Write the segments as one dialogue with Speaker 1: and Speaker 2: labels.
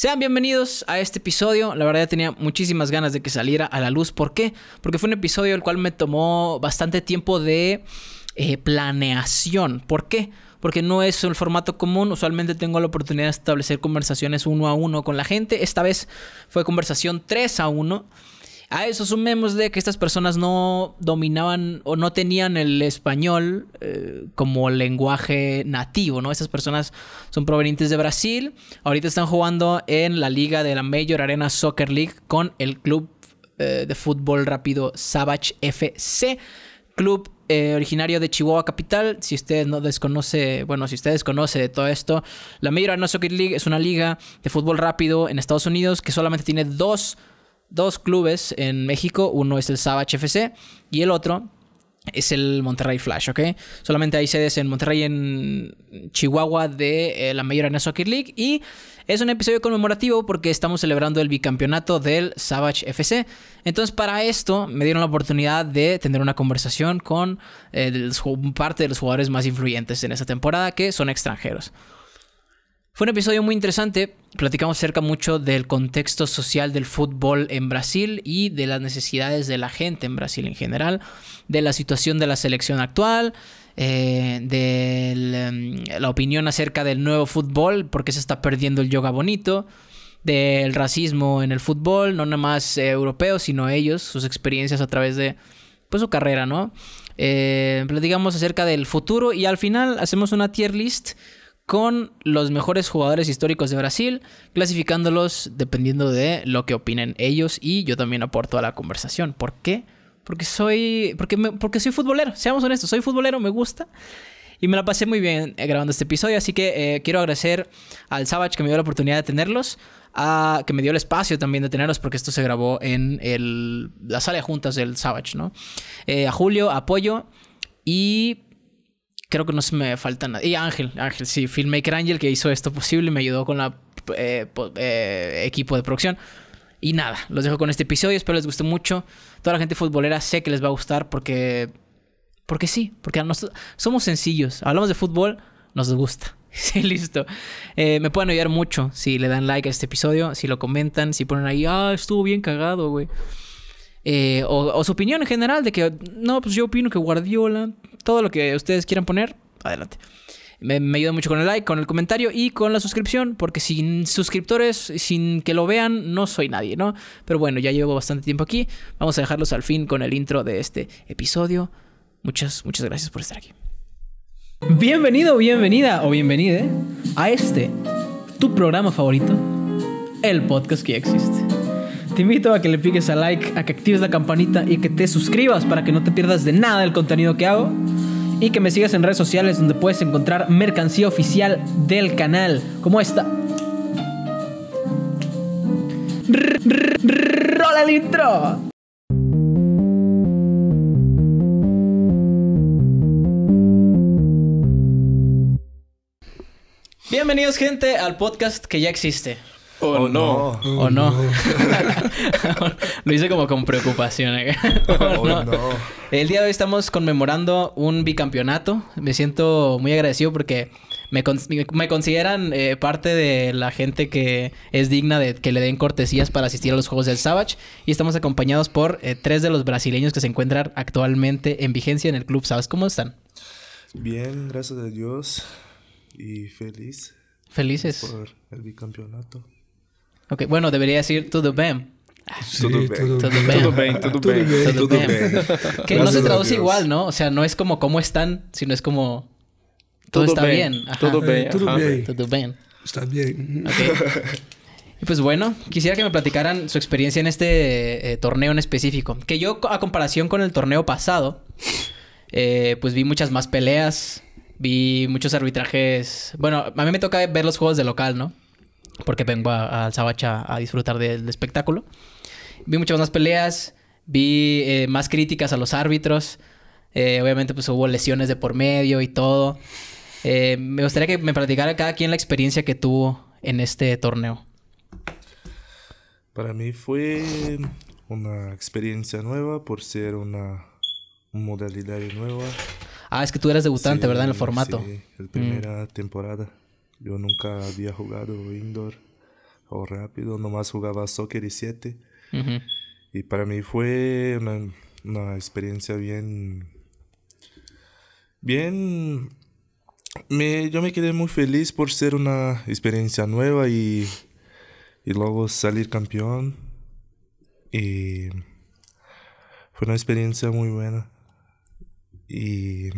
Speaker 1: Sean bienvenidos a este episodio. La verdad tenía muchísimas ganas de que saliera a la luz. ¿Por qué? Porque fue un episodio el cual me tomó bastante tiempo de eh, planeación. ¿Por qué? Porque no es el formato común. Usualmente tengo la oportunidad de establecer conversaciones uno a uno con la gente. Esta vez fue conversación 3 a 1 a eso de que estas personas no dominaban o no tenían el español eh, como lenguaje nativo, ¿no? Estas personas son provenientes de Brasil. Ahorita están jugando en la liga de la Major Arena Soccer League con el club eh, de fútbol rápido Savage FC, club eh, originario de Chihuahua Capital. Si usted no desconoce, bueno, si usted desconoce de todo esto, la Major Arena Soccer League es una liga de fútbol rápido en Estados Unidos que solamente tiene dos dos clubes en México. Uno es el Savage FC y el otro es el Monterrey Flash, ¿ok? Solamente hay sedes en Monterrey, en Chihuahua de eh, la Major Arena Soccer League. Y es un episodio conmemorativo porque estamos celebrando el bicampeonato del Savage FC. Entonces, para esto me dieron la oportunidad de tener una conversación con eh, parte de los jugadores más influyentes en esta temporada, que son extranjeros. Fue un episodio muy interesante. Platicamos acerca mucho del contexto social del fútbol en Brasil y de las necesidades de la gente en Brasil en general, de la situación de la selección actual, eh, de em, la, opinión acerca del nuevo fútbol, porque se está perdiendo el yoga bonito, del racismo en el fútbol, no nada más eh, europeos, sino ellos, sus experiencias a través de pues, su carrera, ¿no? Eh, platicamos acerca del futuro y al final hacemos una tier list con los mejores jugadores históricos de Brasil, clasificándolos dependiendo de lo que opinen ellos y yo también aporto a la conversación. ¿Por qué? Porque soy, porque porque soy futbolero, seamos honestos, soy futbolero, me gusta. Y me la pasé muy bien eh, grabando este episodio, así que eh, quiero agradecer al Savage que me dio la oportunidad de tenerlos, a, que me dio el espacio también de tenerlos, porque esto se grabó en el, la sala de juntas del Savage, ¿no? Eh, a Julio, Apoyo y Creo que no se me falta nada. Y Ángel, Ángel, sí, Filmmaker Ángel que hizo esto posible, me ayudó con la eh, eh, equipo de producción. Y nada, los dejo con este episodio, espero les guste mucho. Toda la gente futbolera sé que les va a gustar porque porque sí, porque nosotros somos sencillos. Hablamos de fútbol, nos gusta. Sí, listo. Eh, me pueden ayudar mucho si le dan like a este episodio, si lo comentan, si ponen ahí, ah, estuvo bien cagado, güey. o, su opinión en general de que, no, pues yo opino que Guardiola todo lo que ustedes quieran poner, adelante. Me, ayuda mucho con el like, con el comentario y con la suscripción, porque sin suscriptores, sin que lo vean, no soy nadie, ¿no? Pero bueno, ya llevo bastante tiempo aquí. Vamos a dejarlos al fin con el intro de este episodio. Muchas, muchas gracias por estar aquí. Bienvenido, bienvenida o bienvenide a este, tu programa favorito, el podcast que existe te invito a que le piques a like, a que actives la campanita y que te suscribas para que no te pierdas de nada del contenido que hago. Y que me sigas en redes sociales donde puedes encontrar mercancía oficial del canal, como esta. ¡Rola intro! Bienvenidos gente al podcast que ya existe. O, no. no. Lo hice como con preocupación. ¿eh? El día de hoy estamos conmemorando un bicampeonato. Me siento muy agradecido porque me, consideran eh, parte de la gente que es digna de que le den cortesías para asistir a los Juegos del Savage. Y estamos acompañados por eh, tres de los brasileños que se encuentran actualmente en vigencia en el club. ¿Sabes cómo están?
Speaker 2: Bien, gracias a Dios. Y feliz. Felices. Por el bicampeonato.
Speaker 1: Ok, bueno, debería decir todo bem. bien, todo todo bien, Que no se traduce igual, ¿no? O sea, no es como cómo están, sino es como
Speaker 3: todo, está bien. Todo bien. Todo bien.
Speaker 1: Todo bien. Está bien. Y pues bueno, quisiera que me platicaran su experiencia en este eh, torneo en específico. Que yo, a comparación con el torneo pasado, eh, pues vi muchas más peleas, vi muchos arbitrajes. Bueno, a mí me toca ver los juegos de local, ¿no? porque vengo al Sabacha a disfrutar del, espectáculo. Vi muchas más peleas, vi eh, más críticas a los árbitros, eh, obviamente pues hubo lesiones de por medio y todo. Eh, me gustaría que me platicara cada quien la experiencia que tuvo en este torneo.
Speaker 2: Para mí fue una experiencia nueva por ser una modalidad nueva.
Speaker 1: Ah, es que tú eras debutante, ¿verdad? En el formato. Sí, la primera
Speaker 2: mm. temporada. Yo nunca había jugado indoor o rápido, nomás jugaba soccer y 7. Y para mí fue una, experiencia bien... Bien... Me, yo me quedé muy feliz por ser una experiencia nueva y, y luego salir campeón. Y fue una experiencia muy buena. Y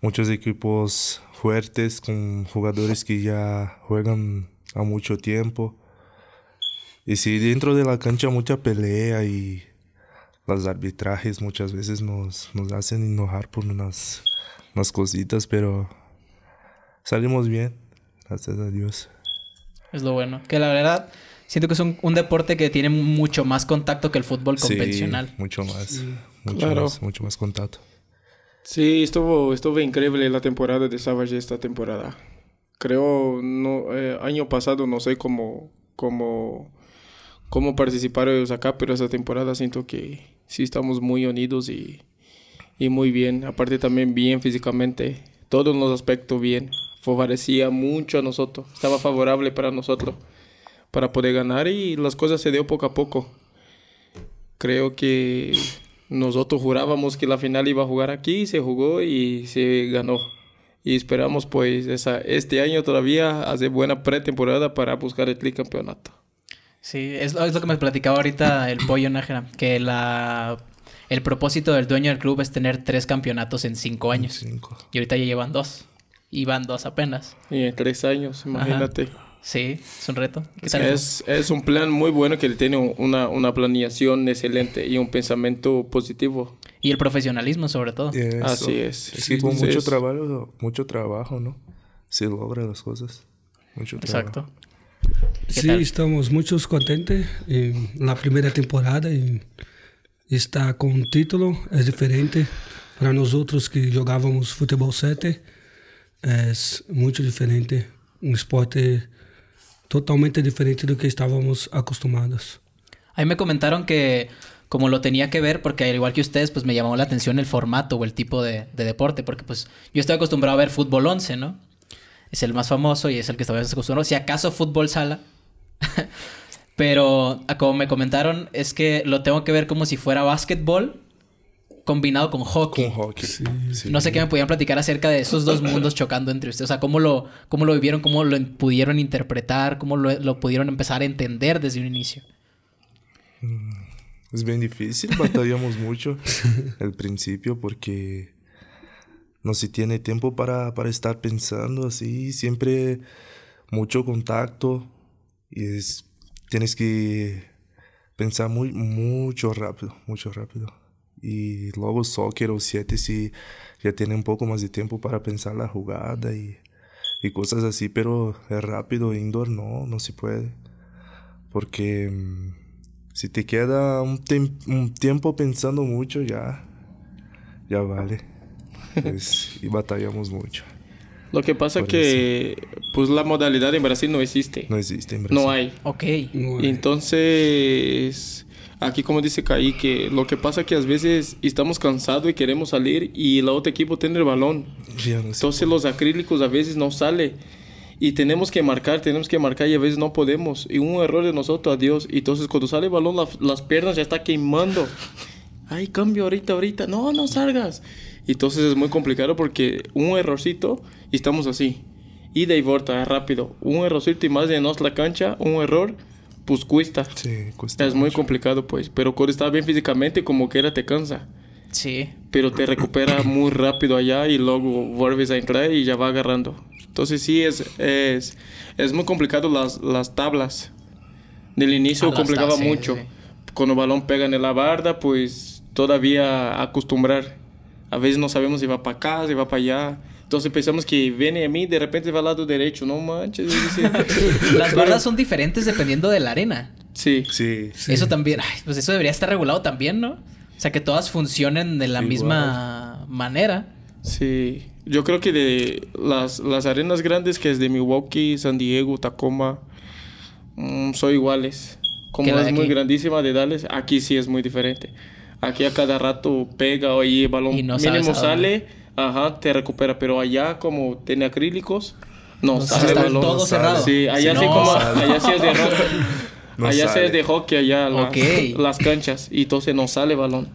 Speaker 2: muchos equipos fuertes con jugadores que ya juegan a mucho tiempo. Y sí, dentro de la cancha mucha pelea y los arbitrajes muchas veces nos, nos hacen enojar por unas, unas cositas, pero salimos bien, gracias a Dios.
Speaker 1: Es lo bueno, que la verdad siento que es un, deporte que tiene mucho más contacto que el fútbol convencional. Sí,
Speaker 2: mucho más, más, mucho más contacto.
Speaker 3: Sí, estuvo, estuvo increíble la temporada de Savage esta temporada. Creo, no, eh, año pasado no sé cómo, cómo, cómo participaron ellos acá, pero esta temporada siento que sí estamos muy unidos y, y muy bien. Aparte también bien físicamente, todos los aspectos bien. Favorecía mucho a nosotros, estaba favorable para nosotros para poder ganar y las cosas se dio poco a poco. Creo que nosotros jurábamos que la final iba a jugar aquí, se jugó y se ganó. Y esperamos pues este año todavía hacer buena pretemporada para buscar el campeonato.
Speaker 1: Sí, es lo, que me platicaba ahorita el pollo Nájera, que la el propósito del dueño del club es tener tres campeonatos en cinco años. Y ahorita ya llevan dos. Y van dos apenas.
Speaker 3: Y en tres años, imagínate.
Speaker 1: Sí, es un reto. es,
Speaker 3: un plan muy bueno que tiene una, planeación excelente y un pensamiento positivo.
Speaker 1: Y el profesionalismo sobre todo. Así es. Sí, con mucho trabajo,
Speaker 2: mucho trabajo, ¿no? Se logran las cosas. Mucho trabajo. Exacto.
Speaker 4: Sí, estamos muchos contentos en la primera temporada y está con un título, es diferente para nosotros que jugábamos fútbol 7, es mucho diferente, un deporte totalmente diferente ...de lo que estábamos acostumbrados
Speaker 1: Ahí me comentaron que como lo tenía que ver, porque al igual que ustedes, pues me llamó la atención el formato o el tipo de, deporte, porque pues yo estoy acostumbrado a ver fútbol 11, ¿no? Es el más famoso y es el que estaba acostumbrado, si acaso fútbol sala. Pero como me comentaron, es que lo tengo que ver como si fuera básquetbol, combinado con hockey. Con hockey. Sí, No sé qué me podían platicar acerca de esos dos mundos chocando entre ustedes. O sea, cómo lo, cómo lo vivieron, cómo lo pudieron interpretar, cómo lo, pudieron empezar a entender desde un inicio.
Speaker 2: Mm, es bien difícil, batallamos mucho al principio porque no se tiene tiempo para, para estar pensando así, siempre mucho contacto y tienes que pensar muy, mucho rápido, mucho rápido y luego soccer o siete si ya tiene un poco más de tiempo para pensar la jugada y, cosas así, pero es rápido, indoor no, no se puede. Porque mm, si te queda un, tiempo pensando mucho ya,
Speaker 3: ya vale. y batallamos mucho. Lo que pasa que pues la modalidad en Brasil no existe. No existe en Brasil. No hay. Ok. Entonces Aquí como dice Caí, que lo que pasa que a veces estamos cansados y queremos salir y el otro equipo tiene el balón. Entonces los acrílicos a veces no sale y tenemos que marcar, tenemos que marcar y a veces no podemos. Y un error de nosotros, adiós. Y entonces cuando sale el balón las piernas ya está quemando. Ay, cambio ahorita, ahorita. No, no salgas. Y entonces es muy complicado porque un errorcito y estamos así. y y vuelta, rápido. Un errorcito y más de nos la cancha, un error pues cuesta. Sí, Es muy complicado, pues. Pero cuando estás bien físicamente, como que era te cansa. Sí. Pero te recupera muy rápido allá y luego vuelves a entrar y ya va agarrando. Entonces sí, es, es, es muy complicado las, las tablas. Del inicio ah, complicaba mucho. Cuando el balón pega en la barda, pues todavía acostumbrar. A veces no sabemos si va para acá, si va para allá. Entonces pensamos que viene a mí, de repente va al lado derecho, no manches. Las bardas
Speaker 1: son diferentes dependiendo de la arena.
Speaker 3: Sí. Sí.
Speaker 1: Eso también, pues eso debería estar regulado también, ¿no? O sea, que todas funcionen de la misma manera.
Speaker 3: Sí. Yo creo que de las, arenas grandes que es de Milwaukee, San Diego, Tacoma, mm, son iguales. Como es muy grandísima de Dallas, aquí sí es muy diferente. Aquí a cada rato pega, o el balón y no sale Ajá, te recupera. Pero allá, como tiene acrílicos, no, sale está balón. todo cerrado. Sí, allá sí, como, allá es de hockey. allá las, canchas. Y entonces no sale balón.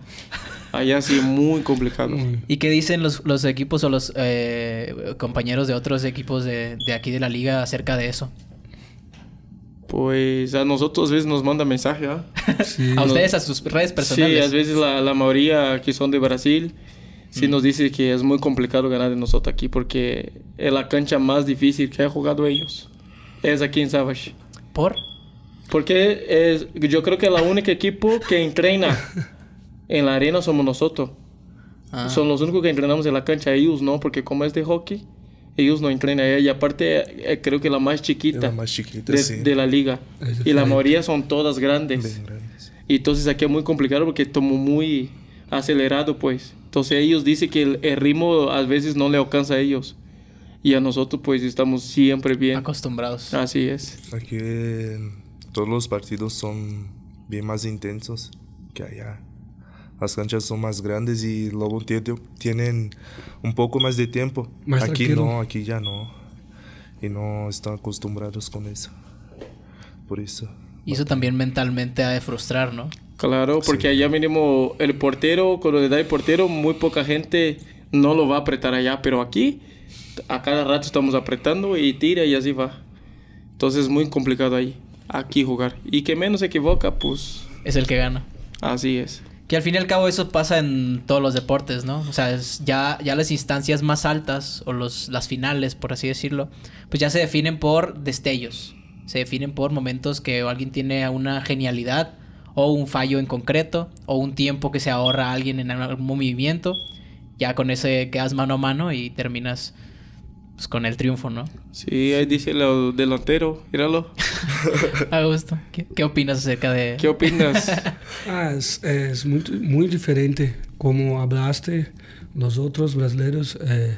Speaker 3: Allá sí, muy complicado.
Speaker 1: ¿Y qué dicen los, equipos o los eh, compañeros de otros equipos de, aquí de la liga acerca de eso?
Speaker 3: Pues a nosotros a veces nos manda mensaje. ¿ah?
Speaker 1: A ustedes, a sus redes personales. Sí, a
Speaker 3: veces la, la mayoría que son de Brasil si nos dice que es muy complicado ganar de nosotros aquí porque es la cancha más difícil que han jugado ellos. Es aquí en Savage. ¿Por? Porque yo creo que el único equipo que entrena en la arena somos nosotros. Ah. Son los únicos que entrenamos en la cancha. Ellos no, porque como es de hockey, ellos no entrenan ahí. Y aparte, eh, creo que la más chiquita, de la, más chiquita, de, la liga. Y la mayoría son todas grandes. Y entonces aquí es muy complicado porque tomo muy acelerado, pues. Entonces ellos dicen que el, ritmo a veces no le alcanza a ellos. Y a nosotros pues estamos siempre bien. Acostumbrados. Así es.
Speaker 2: Aquí todos los partidos son bien más intensos que allá. Las canchas son más grandes y luego tienen un poco más de tiempo. aquí no, aquí ya no. Y no están acostumbrados con eso.
Speaker 3: Por eso.
Speaker 1: Y eso también mentalmente ha de frustrar, ¿no?
Speaker 3: Claro, porque allá mínimo el portero, cuando le da el portero, muy poca gente no lo va a apretar allá, pero aquí a cada rato estamos apretando y tira y así va. Entonces es muy complicado ahí, aquí jugar. Y que menos se equivoca, pues...
Speaker 1: Es el que gana.
Speaker 3: Así es.
Speaker 1: Que al fin y al cabo eso pasa en todos los deportes, ¿no? O sea, ya, ya las instancias más altas o los, las finales, por así decirlo, pues ya se definen por destellos, se definen por momentos que alguien tiene una genialidad o un fallo en concreto o un tiempo que se ahorra a alguien en algún movimiento. Ya con ese quedas mano a mano y terminas pues, con el triunfo, ¿no?
Speaker 3: Sí, ahí dice el delantero, míralo.
Speaker 1: Augusto, ¿qué, ¿qué, opinas acerca de...? ¿Qué opinas? Ah, es, es muy, muy,
Speaker 4: diferente como hablaste, nosotros brasileños... Eh,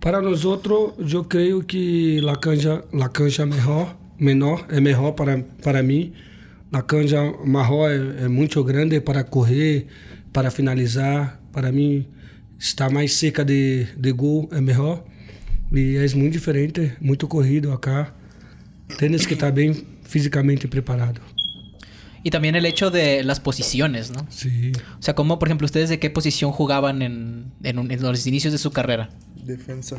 Speaker 4: para nosotros, yo creo que la cancha, la cancha mejor, menor es mejor para, para mí la cancha es es grande para correr, para finalizar. Para mí, estar más cerca de, de gol es mejor. Y es muy diferente, mucho corrido acá. Tienes que estar bien físicamente preparado.
Speaker 1: Y también el hecho de las posiciones, ¿no? Sí. O sea, como por ejemplo, ustedes de qué posición jugaban en, los inicios de su carrera. Defensa.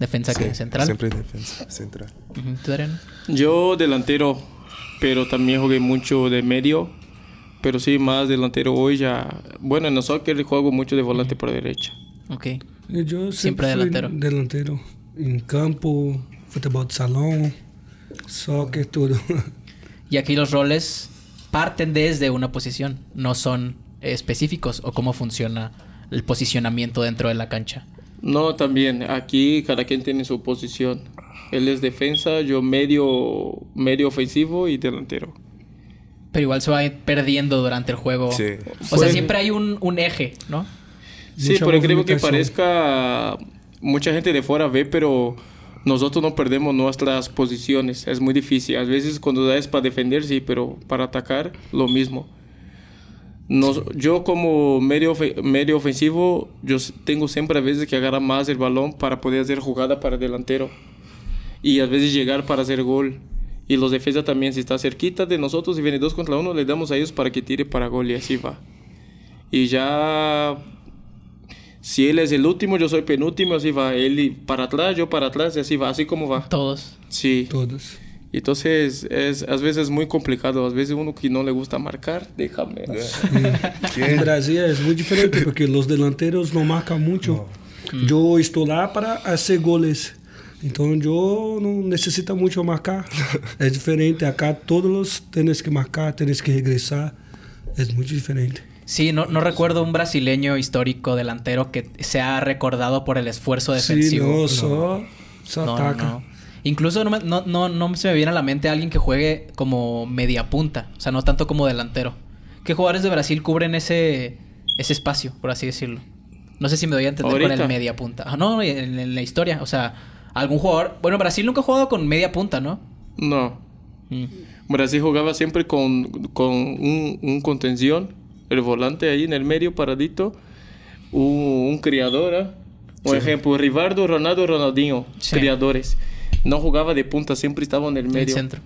Speaker 1: ¿Defensa que ¿Central? Siempre
Speaker 3: defensa, central. Yo delantero pero también jugué mucho de medio, pero sí, más delantero hoy ya. Bueno, en el soccer juego mucho de volante por derecha.
Speaker 1: Ok. Eh, yo siempre, siempre delantero.
Speaker 4: delantero. En campo, fútbol de salón, soccer, todo.
Speaker 1: Y aquí los roles parten desde una posición, no son específicos o cómo funciona el posicionamiento dentro de la cancha.
Speaker 3: No, también aquí cada quien tiene su posición. Él es defensa, yo medio, medio ofensivo y delantero.
Speaker 1: Pero igual se va perdiendo durante el juego. O sea, pues, siempre hay un, eje, ¿no? Sí, pero creo que
Speaker 3: parezca... Mucha gente de fuera ve, pero nosotros no perdemos nuestras posiciones. Es muy difícil. A veces cuando es para defender, sí, pero para atacar, lo mismo. yo como medio, medio ofensivo, yo tengo siempre a veces que agarrar más el balón para poder hacer jugada para delantero y a veces llegar para hacer gol. Y los defensas también, si está cerquita de nosotros y viene dos contra uno, le damos a ellos para que tire para gol y así va. Y ya, si él es el último, yo soy penúltimo, así va. Él para atrás, yo para atrás y así va, así como va. Todos. Sí. Todos. Entonces, es, a veces es muy complicado. A veces uno que no le gusta marcar, déjame. en Brasil
Speaker 4: es muy diferente porque los delanteros no marcan mucho. Yo estoy lá para hacer goles yo yo no mucho más marcar. Es diferente. Acá todos los tienes que marcar, tienes que regresar. Es muy diferente.
Speaker 1: Sí, no, no, recuerdo un brasileño histórico delantero que sea recordado por el esfuerzo defensivo. Sí, no, no. ataca. Incluso no, no, no, se me viene a la mente alguien que juegue como media punta, o sea, no tanto como delantero. ¿Qué jugadores de Brasil cubren ese, ese espacio, por así decirlo? No sé si me doy a entender con el media punta. Ah, no, en la historia, o sea, algún jugador. Bueno, Brasil nunca ha jugado con media punta, ¿no? No. Mm.
Speaker 3: Brasil jugaba siempre con, con un, contención, el volante ahí en el medio paradito, un, un criadora. ¿ah? Por ejemplo, Rivardo Ronaldo, Ronaldinho, sí. criadores. No jugaba de punta, siempre estaba en el medio. centro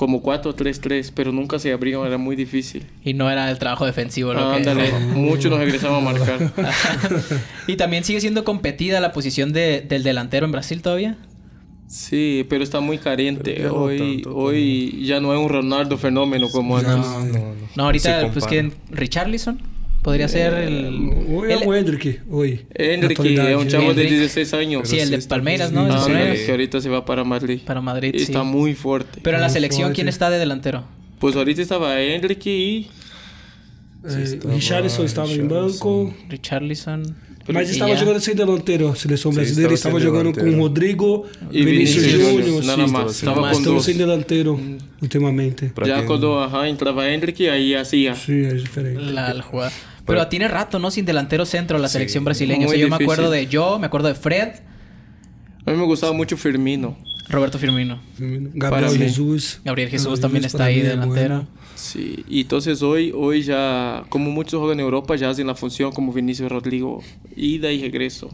Speaker 3: como 4-3-3, pero nunca se abrieron, era muy difícil.
Speaker 1: Y no era el trabajo defensivo lo ándale, muchos nos regresaban a marcar. y también sigue siendo competida la posición del delantero en Brasil todavía. Sí, pero está muy carente.
Speaker 3: Hoy, hoy ya no es un Ronaldo fenómeno como antes. No, no ahorita, pues, ¿quién?
Speaker 1: ¿Richarlison? Podría eh, ser el. Uy, el, Enrique, uy. Enrique, un chavo de
Speaker 3: 16 años. Sí, el de Palmeiras, ¿no? Ah, sí. que ahorita se va para Madrid. Para Madrid. Y Está muy fuerte. Pero en la selección, ¿quién está de delantero? Pues ahorita estaba Enrique y.
Speaker 4: Eh,
Speaker 1: sí, estaba,
Speaker 3: en estaba
Speaker 4: banco. Richarlison. Pero estaba jugando sin delantero, selección brasileira. estaba jugando con jogando delantero. com mm. Rodrigo Y Vinícius Júnior. Nada Estaba Estava mas estamos delantero
Speaker 1: últimamente.
Speaker 3: Ya cuando entraba Enrique, ahí hacía. aí
Speaker 1: assim. diferente. La, la pero, tiene rato, ¿no? Sin delantero centro la selección brasileña. yo me acuerdo de yo, me acuerdo de Fred. A mí me gustaba mucho Firmino. Roberto Firmino. Gabriel Jesús. Gabriel Jesús también está ahí delantero.
Speaker 3: Sí, y entonces hoy, hoy ya, como muchos juegan en Europa, ya hacen la función como Vinicius Rodrigo, ida y regreso.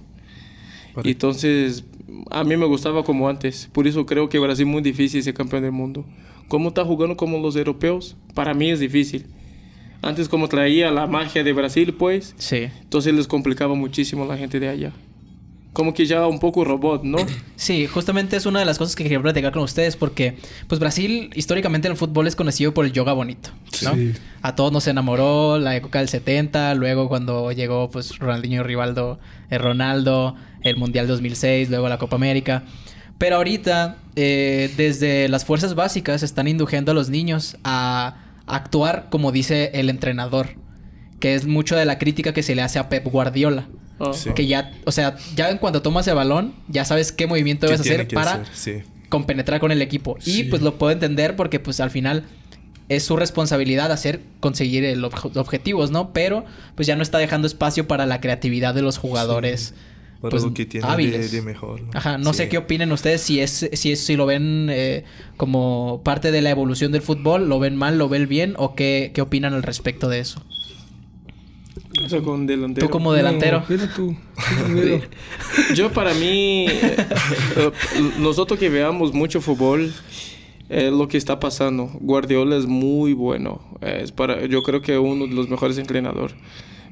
Speaker 3: Entonces, a mí me gustaba como antes. Por eso creo que Brasil es muy difícil ser campeón del mundo. Como está jugando como los europeos, para mí es difícil. Antes como traía la magia de Brasil, pues, sí. entonces les complicaba muchísimo a la gente de allá. Como que ya un poco robot, ¿no?
Speaker 1: Sí, justamente es una de las cosas que quería platicar con ustedes porque, pues Brasil históricamente el fútbol es conocido por el yoga bonito, A todos nos enamoró la época del 70, luego cuando llegó pues Ronaldinho Rivaldo, eh, Ronaldo, el Mundial 2006, luego la Copa América. Pero ahorita, eh, desde las fuerzas básicas, están induciendo a los niños a actuar como dice el entrenador, que es mucho de la crítica que se le hace a Pep Guardiola. Oh. Que ya, o sea, ya en cuanto tomas el balón, ya sabes qué movimiento debes hacer para compenetrar con el equipo. Y pues lo puedo entender porque pues al final es su responsabilidad hacer conseguir los objetivos, ¿no? Pero pues ya no está dejando espacio para la creatividad de los jugadores. Pues, que tiene hábiles. mejor. ¿no? Ajá, no sé qué opinen ustedes si es, si si lo ven eh, como parte de la evolución del fútbol, lo ven mal, lo ven bien, o qué, qué opinan al respecto de eso.
Speaker 3: delantero. Tú como delantero. tú. Yo para mí, eh, nosotros que veamos mucho fútbol, eh, lo que está pasando, Guardiola es muy bueno. Eh, es para, yo creo que uno de los mejores entrenadores.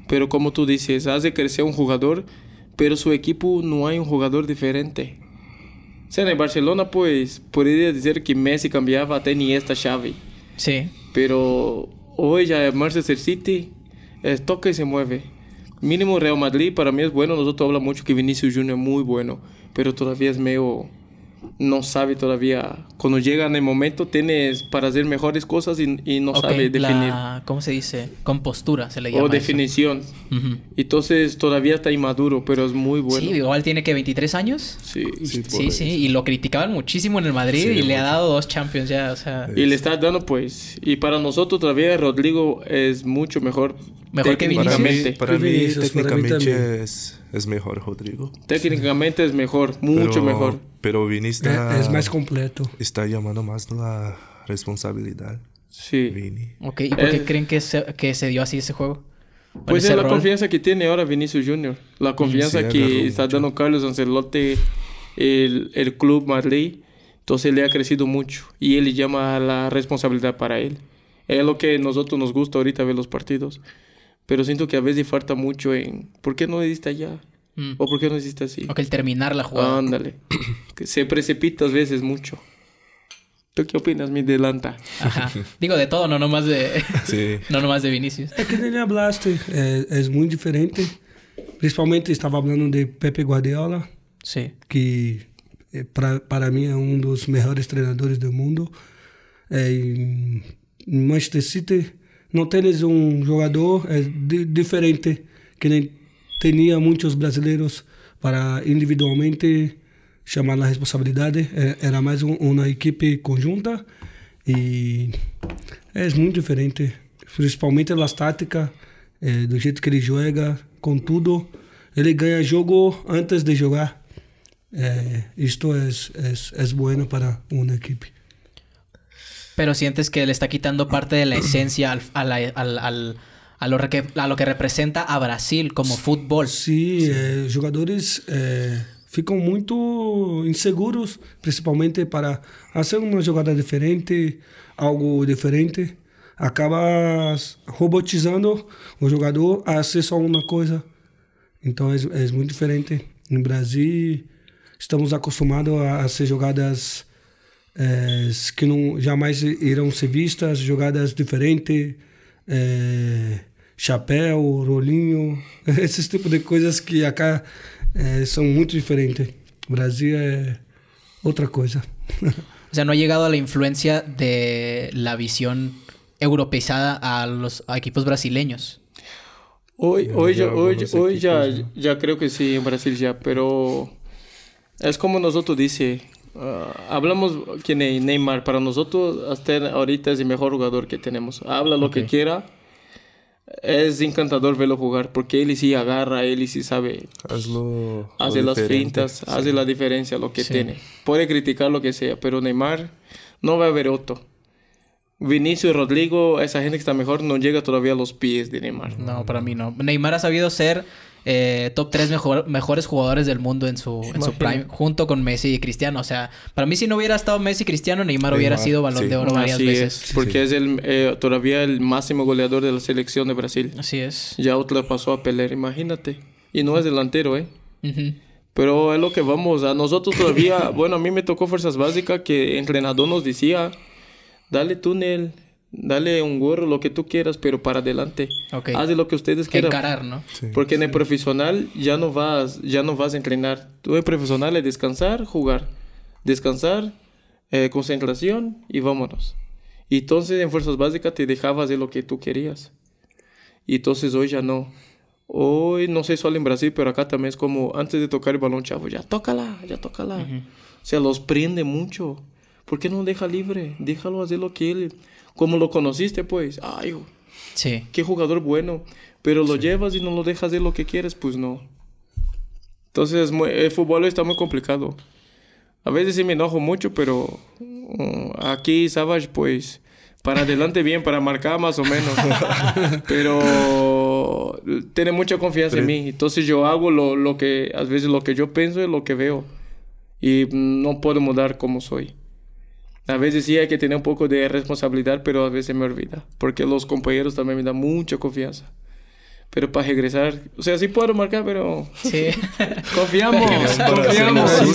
Speaker 3: Pero como tú dices, hace crecer un jugador pero su equipo no hay un jugador diferente. O en el Barcelona, pues, podría decir que Messi cambiaba tenía esta Xavi. Sí. Pero hoy ya el Manchester City es toca y se mueve. Mínimo Real Madrid para mí es bueno. Nosotros hablamos mucho que Vinicius Junior es muy bueno, pero todavía es medio no sabe todavía. Cuando llega en el momento, tienes para hacer mejores cosas y, no sabe definir.
Speaker 1: ¿Cómo se dice? Compostura se le llama. O
Speaker 3: definición. y Entonces todavía está inmaduro, pero es muy bueno. Sí,
Speaker 1: igual tiene que 23 años.
Speaker 3: Sí, sí, sí,
Speaker 1: Y lo criticaban muchísimo en el Madrid y le ha dado dos champions ya, Y le
Speaker 3: está dando, pues. Y para nosotros todavía Rodrigo es mucho mejor. Mejor que Vinicius. Para mí, técnicamente es,
Speaker 2: mejor, Rodrigo.
Speaker 3: Técnicamente es mejor, mucho mejor. Pero Vini está... Es, más
Speaker 2: completo. Está llamando más la
Speaker 3: responsabilidad. Sí.
Speaker 1: Ok, ¿y por qué eh, creen que se, que se dio así ese juego? Pues es la confianza que tiene ahora Vinicius Jr. La confianza que está
Speaker 3: dando Carlos Ancelotti, el, club Madrid. Entonces le ha crecido mucho y él llama la responsabilidad para él. Es lo que a nosotros nos gusta ahorita ver los partidos. Pero siento que a veces falta mucho en... ¿Por qué no le diste allá? Mm. ¿O por qué no hiciste así?
Speaker 1: O que el terminar la jugada.
Speaker 3: Ándale. se precipita a veces mucho. ¿Tú qué opinas, mi delanta?
Speaker 1: Ajá. Digo, de todo, no nomás de... Sí. no nomás de Vinícius. É que nem hablaste.
Speaker 4: É, eh, é muito diferente. Principalmente, estava falando de Pepe Guardiola. Sim. Sí. Que eh, para para mim é um dos melhores treinadores do mundo. em eh, Manchester City, não tem um jogador diferente. Que nem tenía muchos brasileños para individualmente chamar a responsabilidade. É, era mais uma equipe conjunta e é muito diferente, principalmente as táticas, é, do jeito que ele joga, contudo, ele ganha jogo antes de jogar. É, isto é, é, é bueno para uma equipe.
Speaker 1: Pero sientes que le está quitando parte de la esencia al, al, al, al a lo, que, a lo que representa a Brasil como
Speaker 4: futebol. Sim, é, eh, jogadores eh, ficam muito inseguros, principalmente para fazer uma jogada diferente, algo diferente. Acaba robotizando o jogador a ser só uma coisa. Então é, é muito diferente. No Brasil, estamos acostumados a, a ser jogadas eh, que não jamais irão ser vistas, jogadas diferentes é, chapéu, rolinho, esses tipos de cosas que acá Son muy diferentes. Brasil es otra cosa
Speaker 1: O sea, no ha llegado a la influencia de la visión europeizada a los equipos brasileños.
Speaker 3: Hoy, hoy, hoy, hoy ya, ya creo que sí, en Brasil ya, pero es como nosotros dice, Ah, hablamos que Neymar para nosotros hasta ahorita es el mejor jugador que tenemos. Habla lo que quiera. Es encantador verlo jugar porque él sí agarra, él sí sabe. hace las fintas, hace la diferencia, lo que tiene. Puede criticar lo que sea, pero Neymar no va a haber otro. Vinicius Rodrigo, esa gente que está mejor, no llega todavía a los pies de Neymar.
Speaker 1: No, para mí no. Neymar ha sabido ser eh, top 3 mejores jugadores del mundo en su, en su prime, junto con Messi y Cristiano. O sea, para mí si no hubiera estado Messi y Cristiano, Neymar, hubiera sido balón de oro varias Es, porque
Speaker 3: es el, eh, todavía el máximo goleador de la selección de Brasil. Así es. Ya pasó a pelear imagínate. Y no es delantero, ¿eh? Pero es lo que vamos. A nosotros todavía, bueno, a mí me tocó Fuerzas Básicas que el entrenador nos decía, dale túnel, dale un gorro, lo que tú quieras, pero para adelante. Haz lo que ustedes quieran. Encarar, ¿no? Porque en el profesional ya no vas, ya no vas a entrenar. Tú en profesional es descansar, jugar. Descansar, eh, concentración y vámonos. Y entonces en fuerzas básicas te dejabas de lo que tú querías. Y entonces hoy ya no. Hoy, no sé, solo en Brasil, pero acá también es como antes de tocar el balón, chavo, ya tócala, ya tócala.
Speaker 1: O
Speaker 3: sea, los prende mucho. ¿Por qué no deja libre? Déjalo hacer lo que él como lo conociste, pues, ay, sí. qué jugador bueno, pero lo llevas y no lo dejas de lo que quieres, pues no. Entonces, el fútbol está muy complicado. A veces sí me enojo mucho, pero mm, aquí Savage, pues, para adelante bien, para marcar más o menos. pero tiene mucha confianza en mí. Entonces yo hago lo, que, a veces lo que yo pienso es lo que veo. Y mm, no puedo mudar como soy. A veces sí hay que tener un poco de responsabilidad, pero a veces me olvida, porque los compañeros también me dan mucha confianza. Pero para regresar, o sea, sí puedo marcar, pero. Sí.
Speaker 1: confiamos. confiamos. ¿no?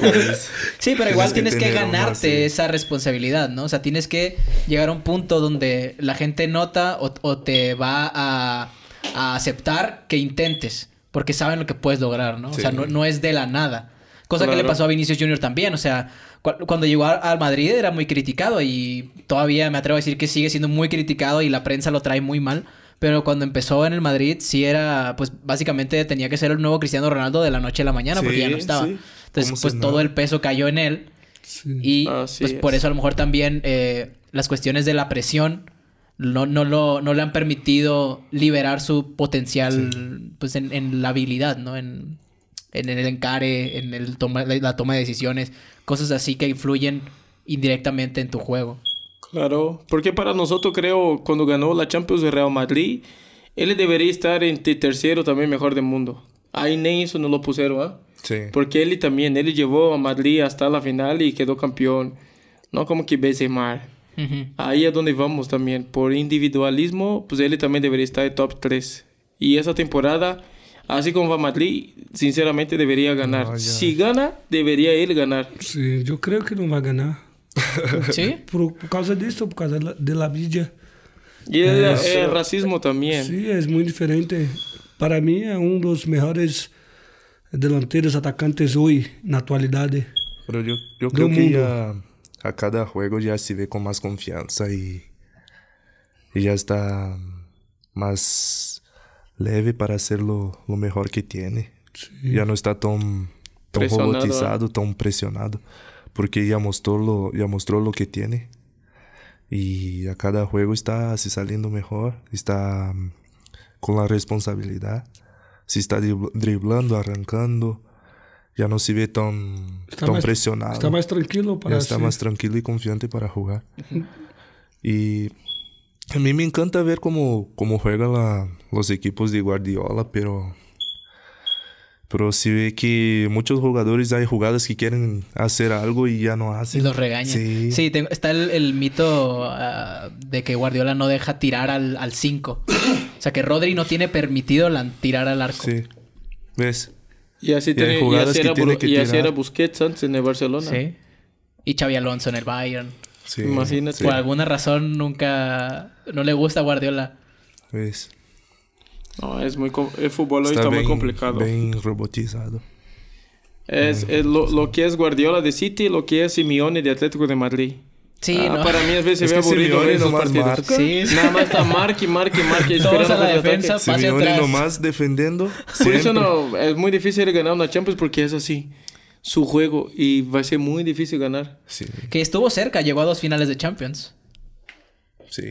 Speaker 3: Pues, sí, pero igual tienes que, ganarte
Speaker 1: esa responsabilidad, ¿no? O sea, tienes que llegar a un punto donde la gente nota o, te va a, aceptar que intentes, porque saben lo que puedes lograr, ¿no? O sea, no, no es de la nada. Cosa que le pasó a Vinicius Jr. también. O sea, cuando llegó al Madrid era muy criticado y todavía me atrevo a decir que sigue siendo muy criticado y la prensa lo trae muy mal. Pero cuando empezó en el Madrid, sí era, pues básicamente tenía que ser el nuevo Cristiano Ronaldo de la noche a la mañana porque ya no estaba. Entonces, pues todo el peso cayó en él. Y pues por eso a lo mejor también eh, las cuestiones de la presión no, no, lo, no le han permitido liberar su potencial pues en, en la habilidad, ¿no? En, en el encare, en el la toma de decisiones, cosas así que influyen indirectamente en tu juego.
Speaker 3: Claro, porque para nosotros creo, cuando ganó la Champions de Real Madrid, él debería estar en tercero también mejor del mundo. Ahí ni eso no lo pusieron, ¿ah? Sí. Porque él también, él llevó a Madrid hasta la final y quedó campeón. No como que Benzema. Ahí es donde vamos también. Por individualismo, pues él también debería estar en top 3. Y esa temporada Assim como o Madrid, sinceramente, deveria ganhar. Se gana, deveria ele ganhar.
Speaker 4: Sim, eu creio que não vai ganhar. Sim? Por, por causa disso, por causa da mídia. E é, é, é, racismo também. Sim, é muito diferente. Para mim, é um dos melhores delanteiros atacantes hoje, na atualidade.
Speaker 3: Pero eu, eu creio mundo. que
Speaker 4: a,
Speaker 2: a cada jogo já se vê com mais confiança e, e já está mais leve para ser lo, lo mejor que tiene. Sí. Ya no está tan, tan robotizado, tão tan presionado, porque ya mostró, lo, ya mostró lo que tiene. Y a cada juego está se saliendo mejor, está mm, con la responsabilidad, se está driblando, arrancando. Ya no se ve tan, está tan más, presionado. Está más tranquilo para ya Está sí. más tranquilo y confiante para jugar. E Y a mí me encanta ver cómo, cómo juega la, los equipos de Guardiola, pero, pero se ve que muchos jugadores hay jugadas que quieren hacer algo y ya no
Speaker 1: hacen. Y los regañan. Sí, está el, mito ah, de que Guardiola no deja tirar al 5. o sea, que Rodri no tiene permitido tirar al arco. Sí.
Speaker 3: ¿Ves? Y así, era, Busquets antes en el Barcelona. Sí.
Speaker 1: Y Xavi Alonso en el Bayern. Sí, Imagínate. Por alguna razón nunca... No le gusta Guardiola. ¿Ves? No,
Speaker 3: es muy el fútbol hoy está, muy complicado. Bien
Speaker 2: robotizado.
Speaker 3: Es, lo, que es Guardiola de City, lo que es Simeone de Atlético de Madrid. Sí, ah, no. Para mí a veces es ve aburrido Simeone esos partidos. Marca. Sí, sí. Nada más está marque, marque, marque. Todos a la defensa, ataque. pase Simeone atrás. nomás defendiendo. Por eso no, es muy difícil ganar una Champions porque es así su juego y va a ser muy difícil ganar. Sí.
Speaker 1: Que estuvo cerca, llegó a dos finales de Champions.
Speaker 3: Sí.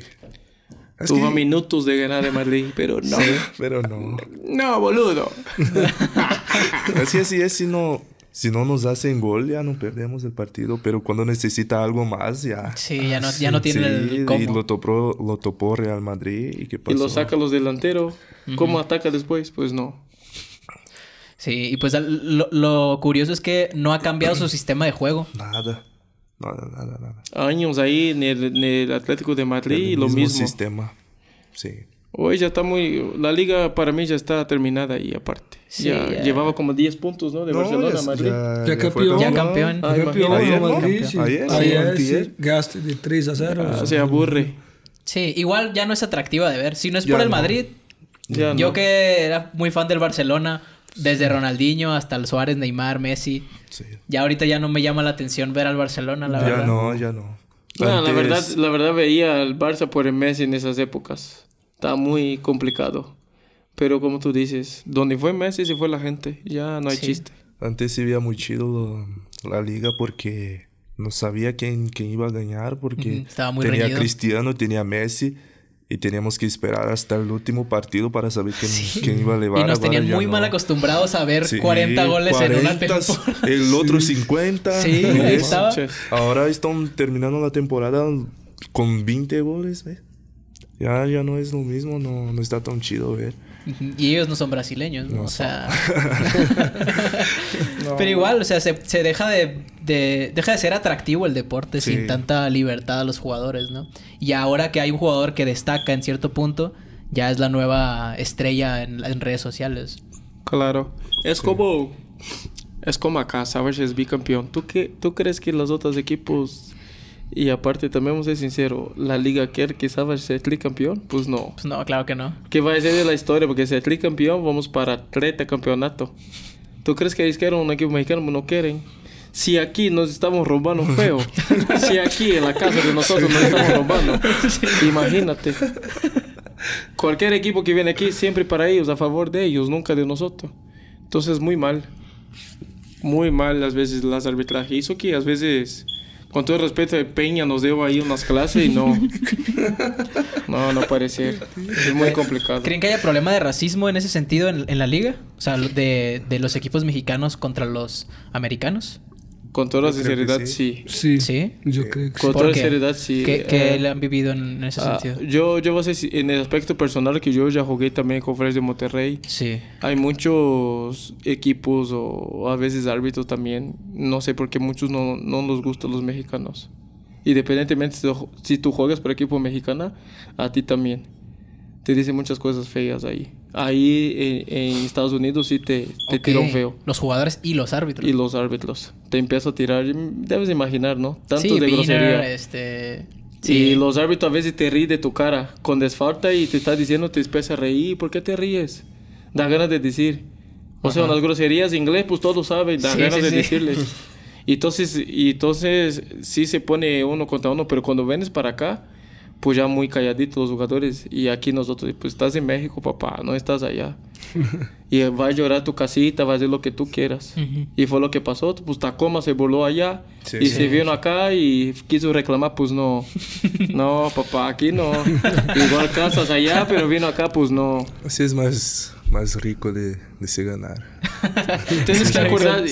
Speaker 3: Tuvo minutos de ganar de Madrid. pero no. pero no.
Speaker 1: No, boludo.
Speaker 2: es así es, si no, si no nos hacen gol, ya no perdemos el partido. Pero cuando necesita algo más, ya. Sí, ya no, ah, tiene el cómo. Y lo topó, Real
Speaker 3: Madrid. ¿Y qué pasó? Y lo saca los delanteros. ¿Cómo ataca después? Pues no.
Speaker 1: Sí, y pues lo curioso es que no ha cambiado su sistema de juego. Nada.
Speaker 3: Años ahí en el, Atlético de Madrid, y lo mismo. sistema, sí. Hoy ya está muy. La liga para mí ya está terminada y aparte. llevaba como 10 puntos, ¿no? De Barcelona Madrid. Ya, campeón. Ya campeón.
Speaker 4: Gaste de 3 a 0. Ah, se
Speaker 3: aburre.
Speaker 1: Sí, igual ya no es atractiva de ver. Si no es por el Madrid, yo que era muy fan del Barcelona desde Ronaldinho hasta el Suárez, Neymar, Messi. Sí. Ya ahorita ya no me llama la atención ver al Barcelona, la verdad. Ya no, ya no. No, la verdad,
Speaker 3: la verdad veía al Barça por el Messi en esas épocas. Está muy complicado. Pero como tú dices, donde fue Messi se fue la gente. Ya no hay chiste.
Speaker 2: Antes se veía muy chido la liga porque no sabía quién, iba a ganar porque tenía Cristiano, tenía Messi. Y teníamos que esperar hasta el último partido para saber quién, iba a elevar. Y nos tenían muy
Speaker 1: mal acostumbrados a ver 40 goles en una temporada.
Speaker 2: El otro 50. Sí, estaba. Ahora están terminando la temporada con 20 goles. Ya, ya no es lo mismo, no, no está tan chido ver.
Speaker 1: Y ellos no son brasileños, ¿no? o sea... Pero igual, o sea, se, deja de, Deja de ser atractivo el deporte sin tanta libertad a los jugadores, ¿no? Y ahora que hay un jugador que destaca en cierto punto, ya es la nueva estrella en, redes sociales.
Speaker 3: Claro. Es como... Es como acá, ¿sabes? es bicampeón. ¿Tú, qué, ¿Tú crees que los otros equipos y aparte, también vamos a ser sinceros, ¿la Liga quiere que Savage sea tricampeón? Pues no.
Speaker 1: Pues no, claro que no.
Speaker 3: ¿Qué va a ser de la historia? Porque si es tricampeón, vamos para treta campeonato. ¿Tú crees que que era un equipo mexicano? Pues no quieren. Si aquí nos estamos robando feo, si aquí en la casa de nosotros nos estamos robando, imagínate. Cualquier equipo que viene aquí, siempre para ellos, a favor de ellos, nunca de nosotros. Entonces, muy mal. Muy mal, las veces, las arbitrajes. eso que a veces con todo el respeto, Peña nos debo ahí unas clases y no. no, no parece. Es muy complicado.
Speaker 1: ¿Creen que haya problema de racismo en ese sentido en, la liga? O sea, de los equipos mexicanos contra los americanos. Con toda sinceridad, sí. sí. sí. Yo eh, creo que Con toda la sinceridad, sí. ¿Qué, eh, le han vivido en ese ah, sentido?
Speaker 3: Yo, yo voy a decir, en el aspecto personal, que yo ya jugué también con Flash de Monterrey. Sí. Hay muchos equipos o a veces árbitros también. No sé por qué muchos no, no nos gustan los mexicanos. Independientemente si tú juegas por equipo mexicana, a ti también. Te dicen muchas cosas feas ahí ahí en Estados Unidos sí te, tiró feo.
Speaker 1: Los jugadores y los
Speaker 3: árbitros. Y los árbitros. Te empiezas a tirar, debes imaginar, ¿no? Tanto de grosería.
Speaker 1: Este,
Speaker 3: y los árbitros a veces te ríen de tu cara con desfalta y te estás diciendo, te empieza a reír, ¿por qué te ríes? Da ganas de decir. O sea, las groserías en inglés, pues todos saben, da ganas de decirles. y entonces, y entonces sí se pone uno contra uno, pero cuando vienes para acá, pues ya muy calladitos los jugadores y aquí nosotros, pues estás en México, papá, no estás allá. y va a llorar tu casita, va a hacer lo que tú quieras. Y fue lo que pasó, pues Tacoma se voló allá y se vino acá y quiso reclamar, pues no, no, papá, aquí no. Igual casas allá, pero vino acá, pues no.
Speaker 2: Así es más, más rico de, de se ganar.
Speaker 3: tienes que acordar,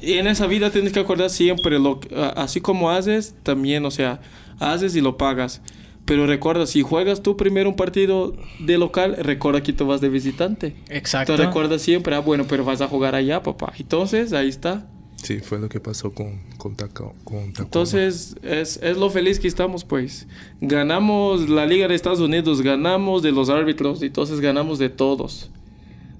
Speaker 3: y en esa vida tienes que acordar siempre, lo, así como haces, también, o sea, haces y lo pagas. Pero recuerda, si juegas tú primero un partido de local, recuerda que tú vas de visitante. Exacto. Te recuerda siempre, ah, bueno, pero vas a jugar allá, papá. Entonces, ahí está.
Speaker 2: Sí, fue lo que pasó con, con, con
Speaker 3: Entonces, es, lo feliz que estamos, pues. Ganamos la Liga de Estados Unidos, ganamos de los árbitros, y entonces ganamos de todos.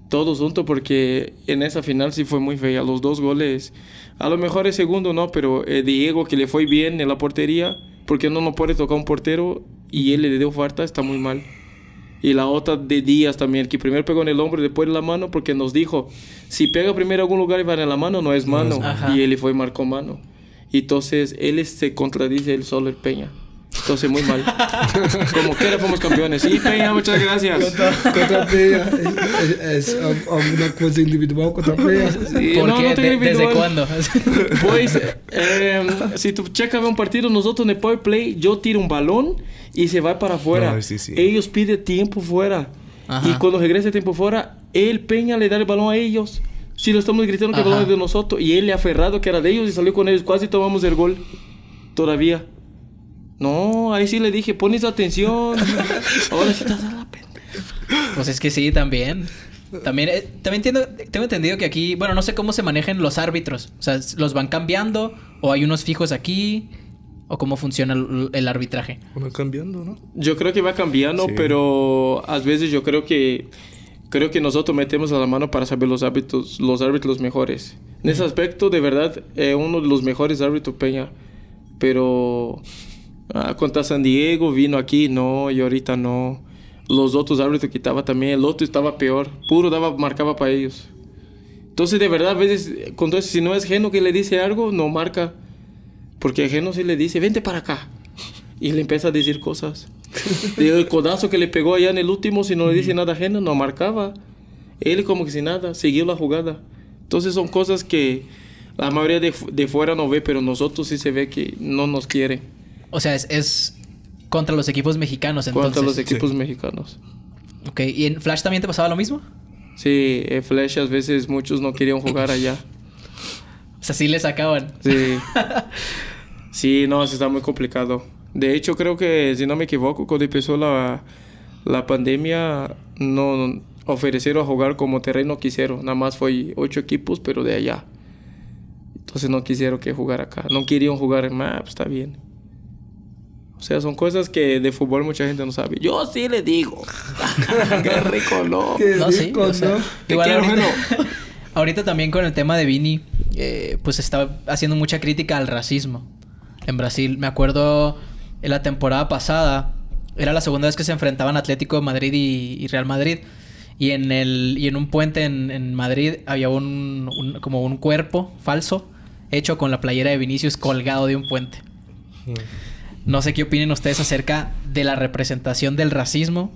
Speaker 3: Todos juntos, porque en esa final sí fue muy fea. Los dos goles, a lo mejor el segundo, ¿no? Pero eh, Diego, que le fue bien en la portería porque no no puede tocar un portero y él le dio falta, está muy mal. Y la otra de Díaz también, que primero pegó en el hombro, después en la mano, porque nos dijo, si pega primero en algún lugar y va en la mano, no es mano. Y él fue y marcó mano. Y entonces él se contradice él solo, el Peña. Entonces, muy mal. Como quiera, fuimos campeones. Sí, Peña, muchas gracias. Contra, contra Peña.
Speaker 4: Es, es, alguna um, um, cosa individual contra Peña. Sí, ¿Por no, qué? ¿De, ¿Desde cuándo?
Speaker 3: Pues, eh, si tú checas un partido, nosotros en el power play, yo tiro un balón y se va para afuera. sí, sí. Ellos piden tiempo fuera. Y cuando regresa el tiempo fuera, el Peña le da el balón a ellos. Si lo estamos gritando que el balón es de nosotros. Y él le ha aferrado que era de ellos y salió con ellos. Casi tomamos el gol.
Speaker 1: Todavía. No, ahí sí le dije, pones atención. Ahora sí te la pendeja. Pues es que sí, también. También, eh, también tengo, tengo entendido que aquí, bueno, no sé cómo se manejan los árbitros. O sea, ¿los van cambiando? ¿O hay unos fijos aquí? ¿O cómo funciona el, arbitraje? Van cambiando, ¿no?
Speaker 3: Yo creo que va cambiando, pero a veces yo creo que creo que nosotros metemos a la mano para saber los árbitros, los árbitros mejores. En ese aspecto, de verdad, eh, uno de los mejores árbitros Peña. Pero Ah, contra San Diego vino aquí, no, y ahorita no. Los otros árbitros que estaba también, el otro estaba peor. Puro daba, marcaba para ellos. Entonces, de verdad, a veces, con si no es Geno que le dice algo, no marca. Porque a Geno sí le dice, vente para acá. Y le empieza a decir cosas. el codazo que le pegó allá en el último, si no le dice nada a Geno, no marcaba. Él como que sin nada, siguió la jugada. Entonces son cosas que la mayoría de, de fuera no ve, pero nosotros sí se ve que no nos quiere.
Speaker 1: O sea, es, contra los equipos mexicanos, entonces. Contra los equipos mexicanos. Ok, ¿y en Flash también te pasaba lo mismo?
Speaker 3: Sí, en eh, Flash a veces muchos no querían jugar allá.
Speaker 1: o sea, sí les sacaban.
Speaker 3: Sí. sí, no, sí está muy complicado. De hecho, creo que, si no me equivoco, cuando empezó la, pandemia, no ofrecieron a jugar como terreno quisieron. Nada más fue ocho equipos, pero de allá. Entonces no quisieron que jugar acá. No querían jugar en map, está bien. O sea, son cosas que de fútbol mucha gente no sabe. Yo sí le digo. Qué rico, ¿no? no, Igual ahorita, bueno.
Speaker 1: ahorita también con el tema de Vini, eh, pues está haciendo mucha crítica al racismo en Brasil. Me acuerdo en la temporada pasada, era la segunda vez que se enfrentaban Atlético de Madrid y, Real Madrid. Y en, el, y en un puente en, Madrid había un, como un cuerpo falso hecho con la playera de Vinicius colgado de un puente. Mm. No sé qué opinen ustedes acerca de la representación del racismo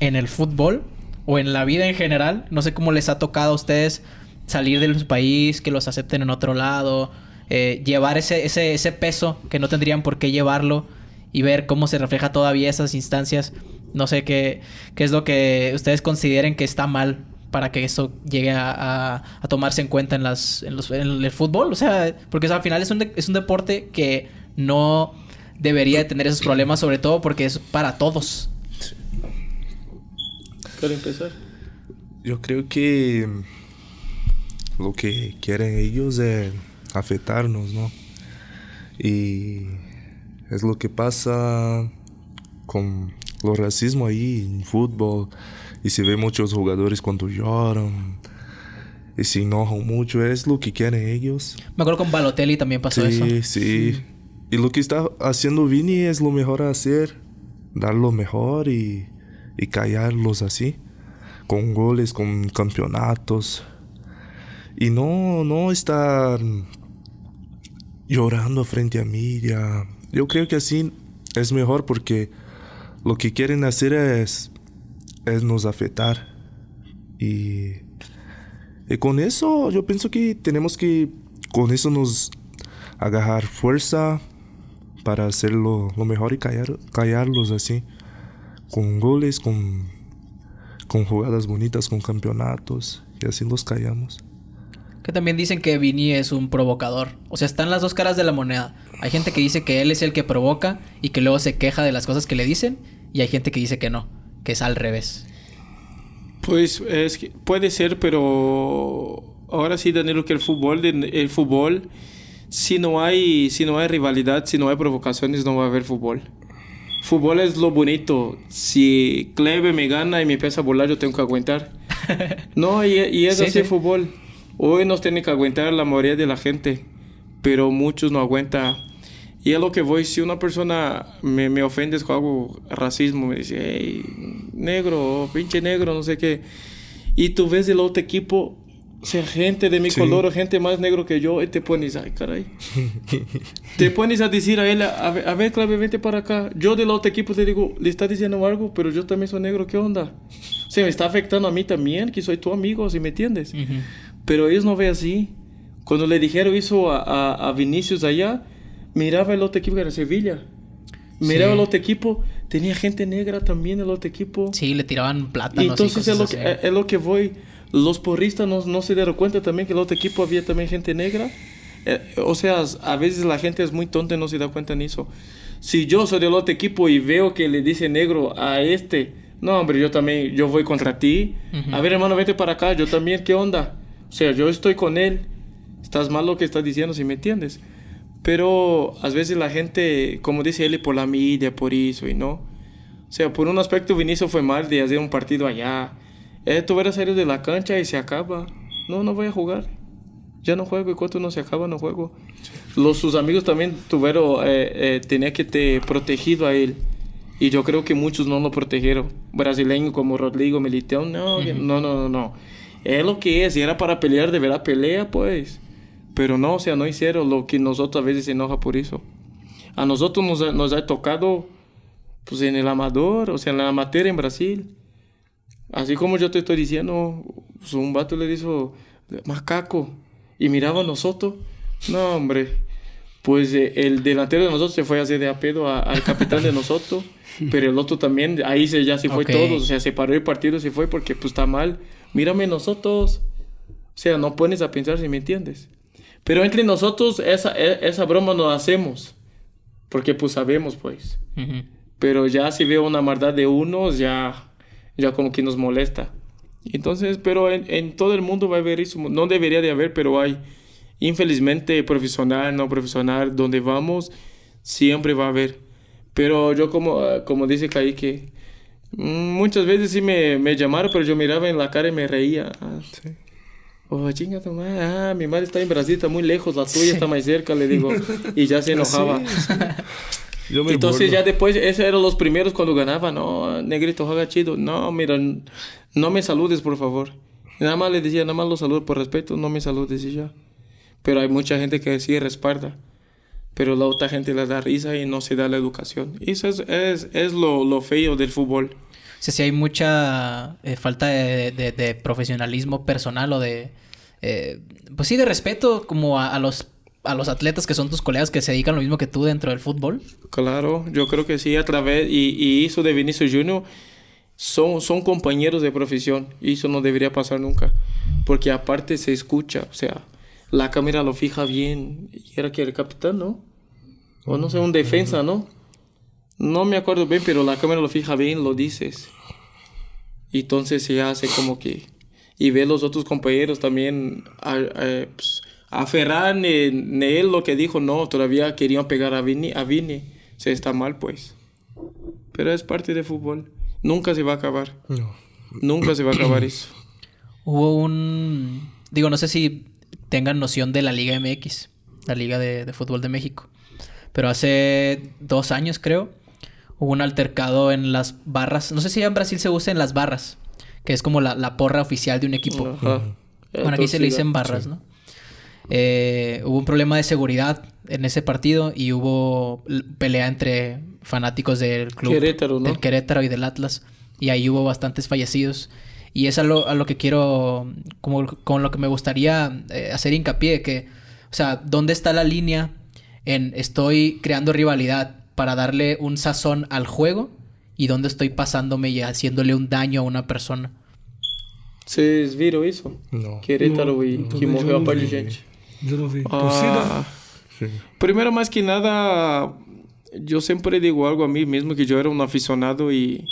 Speaker 1: en el fútbol o en la vida en general. No sé cómo les ha tocado a ustedes salir del país, que los acepten en otro lado, eh, llevar ese, ese, ese peso que no tendrían por qué llevarlo y ver cómo se refleja todavía esas instancias. No sé qué, qué es lo que ustedes consideren que está mal para que eso llegue a, a, tomarse en cuenta en, las, en, los, en, el fútbol. O sea, porque al final es es un deporte que no debería tener esos problemas, sobre todo porque es para todos.
Speaker 3: empezar,
Speaker 2: yo creo que mm, lo que quieren ellos es afectarnos, ¿no? Y es lo que pasa con lo racismo ahí en fútbol y se ve muchos jugadores cuando lloran y se enojan mucho, es lo que quieren ellos.
Speaker 1: Me acuerdo con Balotelli también pasó eso. Sí, sí.
Speaker 2: Y lo que está haciendo Vini es lo mejor a hacer, dar lo mejor y, y callarlos así, con goles, con campeonatos. Y no, no estar llorando frente a mí. Yo creo que así es mejor porque lo que quieren hacer es, es nos afectar. Y, y, con eso yo pienso que tenemos que, con eso nos agarrar fuerza, para hacerlo lo mejor y callar, callarlos así, con goles, con, con jugadas bonitas, con campeonatos, y así los callamos.
Speaker 1: Que también dicen que Vini es un provocador. O sea, están las dos caras de la moneda. Hay gente que dice que él es el que provoca y que luego se queja de las cosas que le dicen, y hay gente que dice que no, que es al revés.
Speaker 3: Pues es que puede ser, pero ahora sí, Danilo, que el fútbol, el fútbol si no hay, si no hay rivalidad, si no hay provocaciones, no va a haber fútbol. Fútbol es lo bonito. Si Cleve me gana y me empieza a volar, yo tengo que aguantar. no, y, y es así fútbol. Hoy nos tiene que aguantar la mayoría de la gente, pero muchos no aguanta. Y es lo que voy, si una persona me, me ofende con algo racismo, me dice, hey, negro, pinche negro, no sé qué. Y tú ves el otro equipo o sea, gente de mi color o gente más negro que yo, te pones, ay, caray. te pones a decir a él, a, ver, Clave, para acá. Yo del otro equipo te digo, le está diciendo algo, pero yo también soy negro, ¿qué onda? Se me está afectando a mí también, que soy tu amigo, si me entiendes. Pero ellos no ven así. Cuando le dijeron eso a, a, Vinicius allá, miraba el otro equipo que era Sevilla. Miraba el otro equipo, tenía gente negra también el otro equipo. Sí, le tiraban plata. Entonces y cosas es, lo es lo que voy los porristas no, se dieron cuenta también que el otro equipo había también gente negra. Eh, o sea, a veces la gente es muy tonta y no se da cuenta en eso. Si yo soy del otro equipo y veo que le dice negro a este, no, hombre, yo también, yo voy contra ti. A ver, hermano, vete para acá, yo también, ¿qué onda? O sea, yo estoy con él. Estás mal lo que estás diciendo, si me entiendes. Pero a veces la gente, como dice él, por la media, por eso y no. O sea, por un aspecto Vinicio fue mal de hacer un partido allá eh, tu de la cancha y se acaba. No, no voy a jugar. Ya no juego y cuando no se acaba no juego. Los, sus amigos también tuvieron, eh, eh, tenía que te protegido a él. Y yo creo que muchos no lo protegieron. Brasileño como Rodrigo, Militão, no, no, no, no, Es lo que es. Si era para pelear, de verdad pelea, pues. Pero no, o sea, no hicieron lo que nosotros a veces se enoja por eso. A nosotros nos ha, tocado, pues en el amador, o sea, en la materia en Brasil Así como yo te estoy diciendo, pues, un vato le dijo, macaco y miraba a nosotros. No, hombre. Pues eh, el delantero de nosotros se fue a hacer de apedo pedo al capitán de nosotros, pero el otro también, ahí se, ya se fue todo, o sea, se paró el partido, se fue porque pues está mal. Mírame nosotros. O sea, no pones a pensar si me entiendes. Pero entre nosotros esa, e, broma no hacemos, porque pues sabemos pues. Pero ya si veo una maldad de unos, ya ya como que nos molesta. Entonces, pero en, todo el mundo va a haber eso, no debería de haber, pero hay, infelizmente, profesional, no profesional, donde vamos, siempre va a haber. Pero yo como, ah, como dice Kaique, mm, muchas veces sí me, llamaron, pero yo miraba en la cara y me reía. Ah, oh, chinga tu madre. Ah, mi madre está en Brasil, muy lejos, la tuya está más cerca, le digo. Y ya se enojaba. Entonces ya después, esos eran los primeros cuando ganaban. no, negrito, juega chido, no, mira, no me saludes, por favor. Nada más le decía, nada más lo saludo por respeto, no me saludes y ya. Pero hay mucha gente que sí respalda, pero la otra gente le da risa y no se da la educación. Y eso es, lo, lo, feo del fútbol.
Speaker 1: Sí, sí si hay mucha eh, falta de, profesionalismo personal o de... Eh, pues sí, de respeto como a los a los atletas que son tus colegas que se dedican lo mismo que tú dentro del fútbol?
Speaker 3: Claro, yo creo que sí, a través, y, y eso de Vinicius Junior, son, son compañeros de profesión, y eso no debería pasar nunca, porque aparte se escucha, o sea, la cámara lo fija bien, y era que el capitán, ¿no? O no sé, un defensa, ¿no? No me acuerdo bien, pero la cámara lo fija bien, lo dices. entonces se hace como que... Y ve los otros compañeros también... Pues, a aferrar ni él lo que dijo, no, todavía querían pegar a Vini, a Vini. Se está mal, pues. Pero es parte de fútbol. Nunca se va a acabar. Nunca se va a acabar eso.
Speaker 1: Hubo un... Digo, no sé si tengan noción de la Liga MX, la Liga de, Fútbol de México. Pero hace dos años, creo, hubo un altercado en las barras. No sé si en Brasil se usa en las barras, que es como la, porra oficial de un equipo. Bueno, aquí se le dicen barras, ¿no? Eh, hubo un problema de seguridad en ese partido y hubo pelea entre fanáticos del club Querétaro, Querétaro y del Atlas y ahí hubo bastantes fallecidos y es a lo, que quiero como con lo que me gustaría eh, hacer hincapié que o sea dónde está la línea en estoy creando rivalidad para darle un sazón al juego y dónde estoy pasándome y haciéndole un daño a una persona.
Speaker 3: Sí, es viró eso Querétaro y que murió a parte de gente. Yo vi. Pues ah, primero, más que nada, yo siempre digo algo a mí mismo, que yo era un aficionado y,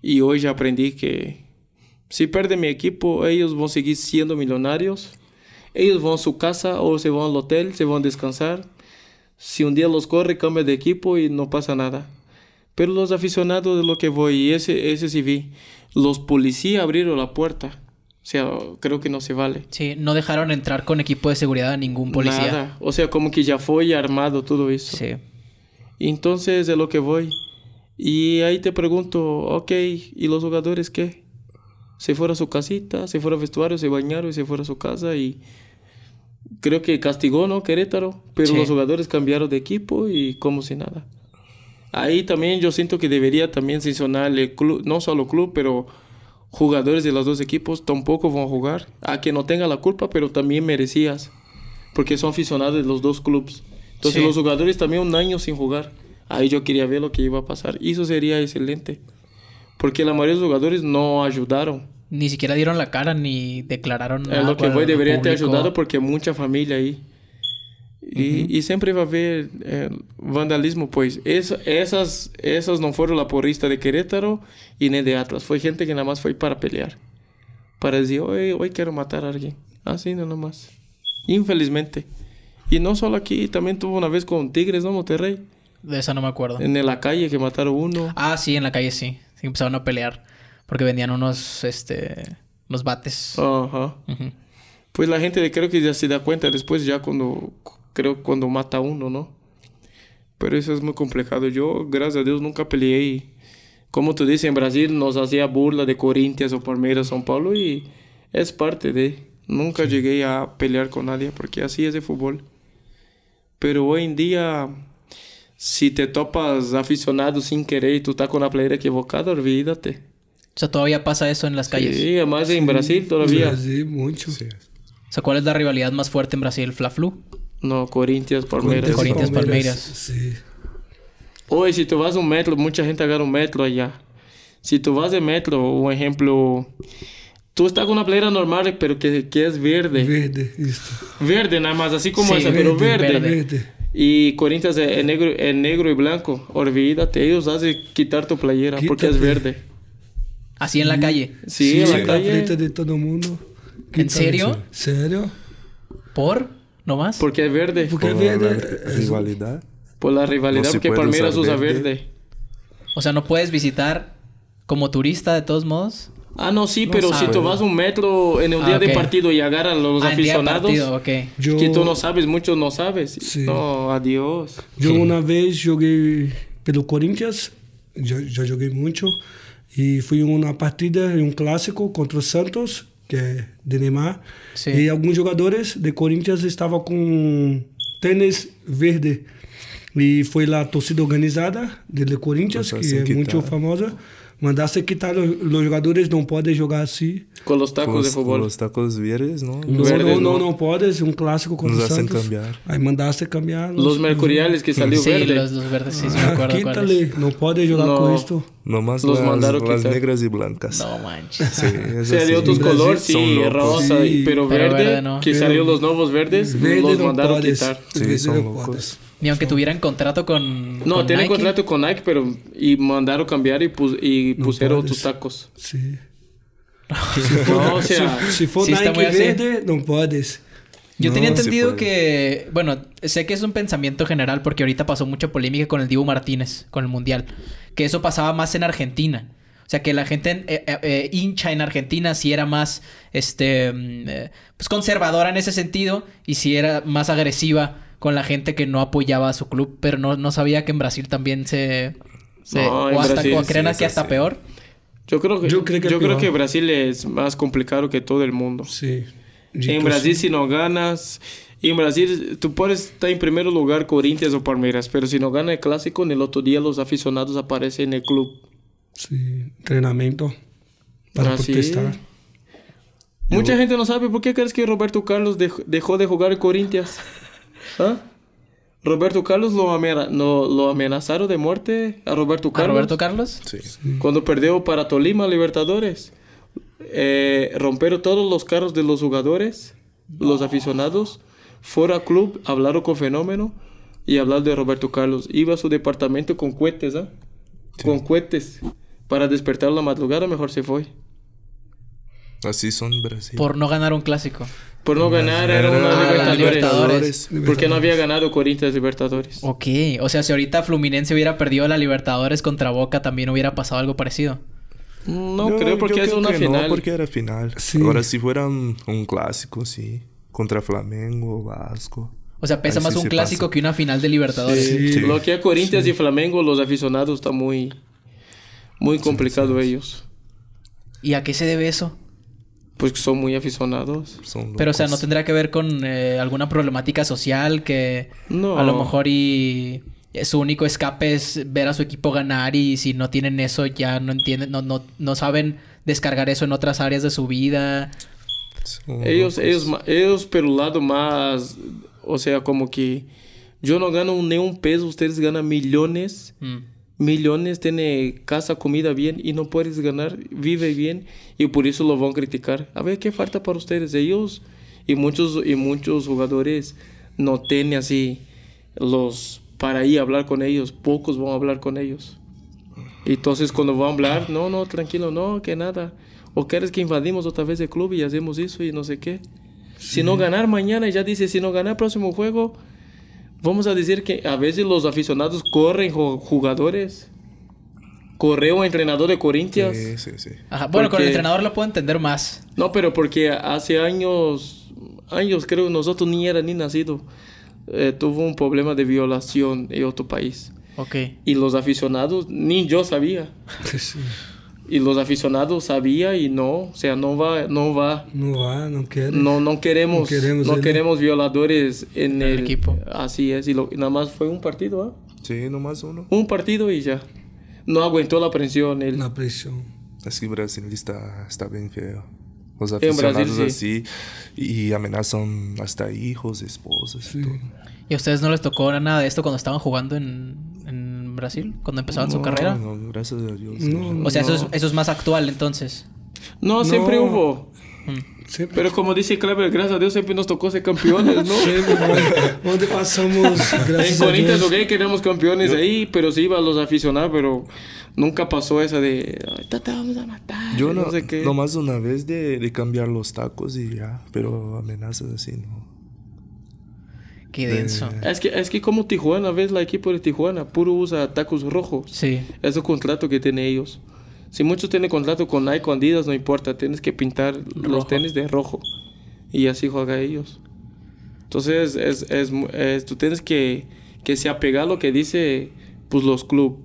Speaker 3: y hoy aprendí que si pierde mi equipo, ellos van a seguir siendo millonarios. Ellos van a su casa o se van al hotel, se van a descansar. Si un día los corre, cambia de equipo y no pasa nada. Pero los aficionados de lo que voy, y ese, ese sí vi, los policías abrieron la puerta o sea, creo que no se vale.
Speaker 1: Sí, no dejaron entrar con equipo de seguridad a ningún policía. Nada.
Speaker 3: O sea, como que ya fue armado todo eso. Sí. Entonces de lo que voy. Y ahí te pregunto, ok, ¿y los jugadores qué? Se fueron a su casita, se fueron a vestuario, se bañaron y se fueron a su casa y creo que castigó, ¿no? Querétaro, pero los jugadores cambiaron de equipo y como si nada. Ahí también yo siento que debería también sancionar el club, no solo el club, pero jugadores de los dos equipos tampoco van a jugar. A que no tenga la culpa, pero también merecías. Porque son aficionados de los dos clubes. Entonces los jugadores también un año sin jugar. Ahí yo quería ver lo que iba a pasar. Y eso sería excelente. Porque la mayoría de los jugadores no ayudaron.
Speaker 1: Ni siquiera dieron la cara ni declararon nada. Es lo que voy, debería haber ayudado
Speaker 3: porque mucha familia ahí. Y siempre va a haber eh, vandalismo, pues. Esas... no fueron la porrista de Querétaro y ni de Atlas. Fue gente que nada más fue para pelear. Para decir, hoy, quiero matar a alguien. Así nada más. Infelizmente. Y no solo aquí. También tuvo una vez con Tigres, ¿no, Monterrey.
Speaker 1: De esa no me acuerdo. En
Speaker 3: la calle que mataron uno.
Speaker 1: Ah, sí, en la calle sí. Empezaron a pelear porque vendían unos, este, unos bates. Ajá. Pues la gente
Speaker 3: creo que ya se da cuenta después, ya cuando creo, cuando mata a uno, ¿no? Pero eso es muy complicado. Yo, gracias a Dios, nunca peleé. como tú dices, en Brasil nos hacía burla de Corinthians o Palmeiras, o São Paulo y es parte de... Nunca llegué a pelear con nadie porque así es de fútbol. Pero hoy en día, si te topas aficionado sin querer y tú estás con la playera equivocada, olvídate.
Speaker 1: O sea, todavía pasa eso en las calles. Sí, además en Brasil todavía. Sí, mucho. O sea, ¿cuál es la rivalidad más fuerte en Brasil? ¿Fla-Flu? No, Corinthians, Palmeiras. Corinthians, Palmeiras. Sí.
Speaker 3: Hoy, si tú vas a un metro, mucha gente agarra un metro allá. Si tú vas de metro, un ejemplo, tú estás con una playera normal, pero que, que es verde. Verde, listo. Verde nada más, así como esa, verde, pero verde. verde. Y Corintias es, eh, negro, negro y blanco. Olvídate, ellos hacen quitar tu playera porque es verde.
Speaker 4: Así en la calle. Sí, en la calle. de todo el mundo. ¿En serio? ¿Serio?
Speaker 1: ¿Por? ¿No más? Porque es verde. Porque es verde. La
Speaker 3: rivalidad.
Speaker 1: Por la rivalidad, porque Palmeiras usa verde. O sea, no puedes visitar como turista de todos modos. Ah,
Speaker 3: no, sí, pero si tú vas un metro en el ah, día de partido y agarran los ah, aficionados, que tú no sabes, muchos no sabes. Sí. No, adiós.
Speaker 1: Yo una
Speaker 4: vez jugué pelo Corinthians, ya jugué mucho, y fui en una partida, en un clásico contra Santos, que é de Neymar. Sim. E alguns jogadores de Corinthians estavam com tênis verde. E foi lá a torcida organizada de Corinthians, Nossa, que é quitar. muito famosa, mandasse quitar os jogadores, não podem jogar assim
Speaker 2: Con los tacos de fútbol. Con los tacos verdes, No, no, verdes, no
Speaker 4: puedes. Un clásico con los Santos. Nos hacen cambiar. Aí mandaste cambiar. Los, los mercuriales que salió sí, verde. Los, los verdes, sí, me ah, acuerdo Quítale,
Speaker 1: no pode jogar con esto. Nomás los las, mandaron las negras y blancas. No manches. Sí, salió sí. tus colores, sí, rosa, y... pero, verde, no. que salió los nuevos verdes, los mandaron quitar. Sí, son locos. Ni aunque tuvieran contrato con.
Speaker 3: No, tienen contrato con Nike, pero. Y mandaron cambiar y, pusieron otros tus tacos. Sí. Si fue
Speaker 4: no, si si,
Speaker 1: Yo tenía entendido que, bueno, sé que es un pensamiento general porque ahorita pasó mucha polémica con el Dibu Martínez, con el Mundial, que eso pasaba más en Argentina. O sea, que la gente eh, eh, eh, hincha en Argentina si era más, este, mm, pues conservadora en ese sentido y si era más agresiva con la gente que no apoyaba a su club, pero no, sabía que en Brasil también se...
Speaker 3: se o hasta, hasta peor. Yo creo que, yo creo que, Brasil es más complicado que todo el mundo. Sí. en Brasil, si no ganas, en Brasil, tú puedes estar en primer lugar Corinthians o Palmeiras, pero si no gana el clásico, en el otro día los aficionados aparecen en el club.
Speaker 4: Sí, entrenamiento para ah, protestar.
Speaker 3: Mucha gente no sabe por qué crees que Roberto Carlos dejó de jugar corintias Corinthians. ¿Ah? Roberto Carlos lo, lo amenazaron de muerte a Roberto Carlos. ¿A Roberto Carlos? Sí. Cuando perdió para Tolima Libertadores. Eh, rompieron todos los carros de los jugadores, los aficionados. Fuera club, hablaron con Fenómeno y hablaron de Roberto Carlos. Iba a su departamento con cohetes, ¿ah? Con cohetes. Para despertar la madrugada, mejor se fue. Así son Brasil.
Speaker 1: Por no ganar un clásico. Por no ganar era una libertadores, Porque no había
Speaker 3: ganado Corinthians Libertadores.
Speaker 1: Ok, o sea, si ahorita Fluminense hubiera perdido la Libertadores contra Boca, también hubiera pasado algo parecido.
Speaker 3: No, creo porque es una final. No, porque
Speaker 2: era final. Ahora, si fuera un, clásico, sí. Contra Flamengo, Vasco. O sea, pesa más un clásico que una final de
Speaker 1: Libertadores. Sí, Lo que a
Speaker 3: Corinthians y Flamengo, los aficionados, está muy, muy complicado ellos.
Speaker 1: ¿Y a qué se debe eso?
Speaker 3: Pues que son muy aficionados. Pero, o sea, ¿no
Speaker 1: tendrá que ver con eh, alguna problemática social que a lo mejor y su único escape es ver a su equipo ganar y si no tienen eso ya no entienden, no, no, no saben descargar eso en otras áreas de su vida? ellos, ellos,
Speaker 3: ellos, un lado más, o sea, como que yo no gano ni un peso, ustedes ganan millones. Mm millones, tiene casa, comida bien y no puedes ganar, vive bien y por eso lo van a criticar. A ver qué falta para ustedes. Ellos y muchos, y muchos jugadores no tienen así los para ir a hablar con ellos, pocos van a hablar con ellos. entonces cuando van a hablar, no, no, tranquilo, no, que nada. O quieres que invadimos otra vez el club y hacemos eso y no sé qué. Si no ganar mañana, ya dice, si no ganar próximo juego, vamos a decir que a veces los aficionados corren jugadores. Correo entrenador de Corinthians. Sí, sí, sí. Ajá, bueno, con el entrenador
Speaker 1: lo puedo entender más.
Speaker 3: No, pero porque hace años, años creo, nosotros ni era ni nacido, eh, tuvo un problema de violación en otro país. Ok. Y los aficionados, ni yo sabía. sí. Y los aficionados sabía y no, o sea, no va, no va.
Speaker 4: No va, no queremos,
Speaker 3: no queremos, violadores en el, equipo. Así es, y, nada más fue un partido, ¿ah? ¿eh? Sí, nomás uno. Un partido y ya. No aguantó la presión él. La presión. Así que
Speaker 2: Brasil está, está bien feo. Los aficionados así y amenazan hasta hijos, esposas. Y, todo.
Speaker 1: y, a ustedes no les tocó nada de esto cuando estaban jugando en Brasil cuando empezaban su carrera? No, gracias a Dios. o sea, eso es, más actual entonces. No, siempre hubo.
Speaker 3: Mm. Pero como dice Claver, gracias a Dios siempre nos tocó ser campeones, ¿no? ¿Dónde pasamos? Gracias en Corinthians, ok, queríamos campeones ahí, pero sí iban los aficionados, pero nunca pasó esa de, te vamos a matar. Yo no, sé qué. más
Speaker 2: una vez de, de cambiar los tacos y ya, pero amenazas así, no.
Speaker 3: Es, que, es que como Tijuana, ¿ves? La equipo de Tijuana, puro usa tacos rojos. Sí. Es el contrato que tienen ellos. Si muchos tienen contrato con Nike, o Adidas, no importa. Tienes que pintar los tenis de rojo. Y así juega ellos. Entonces, es, tú tienes que, que se apegar a lo que dice pues, los clubes.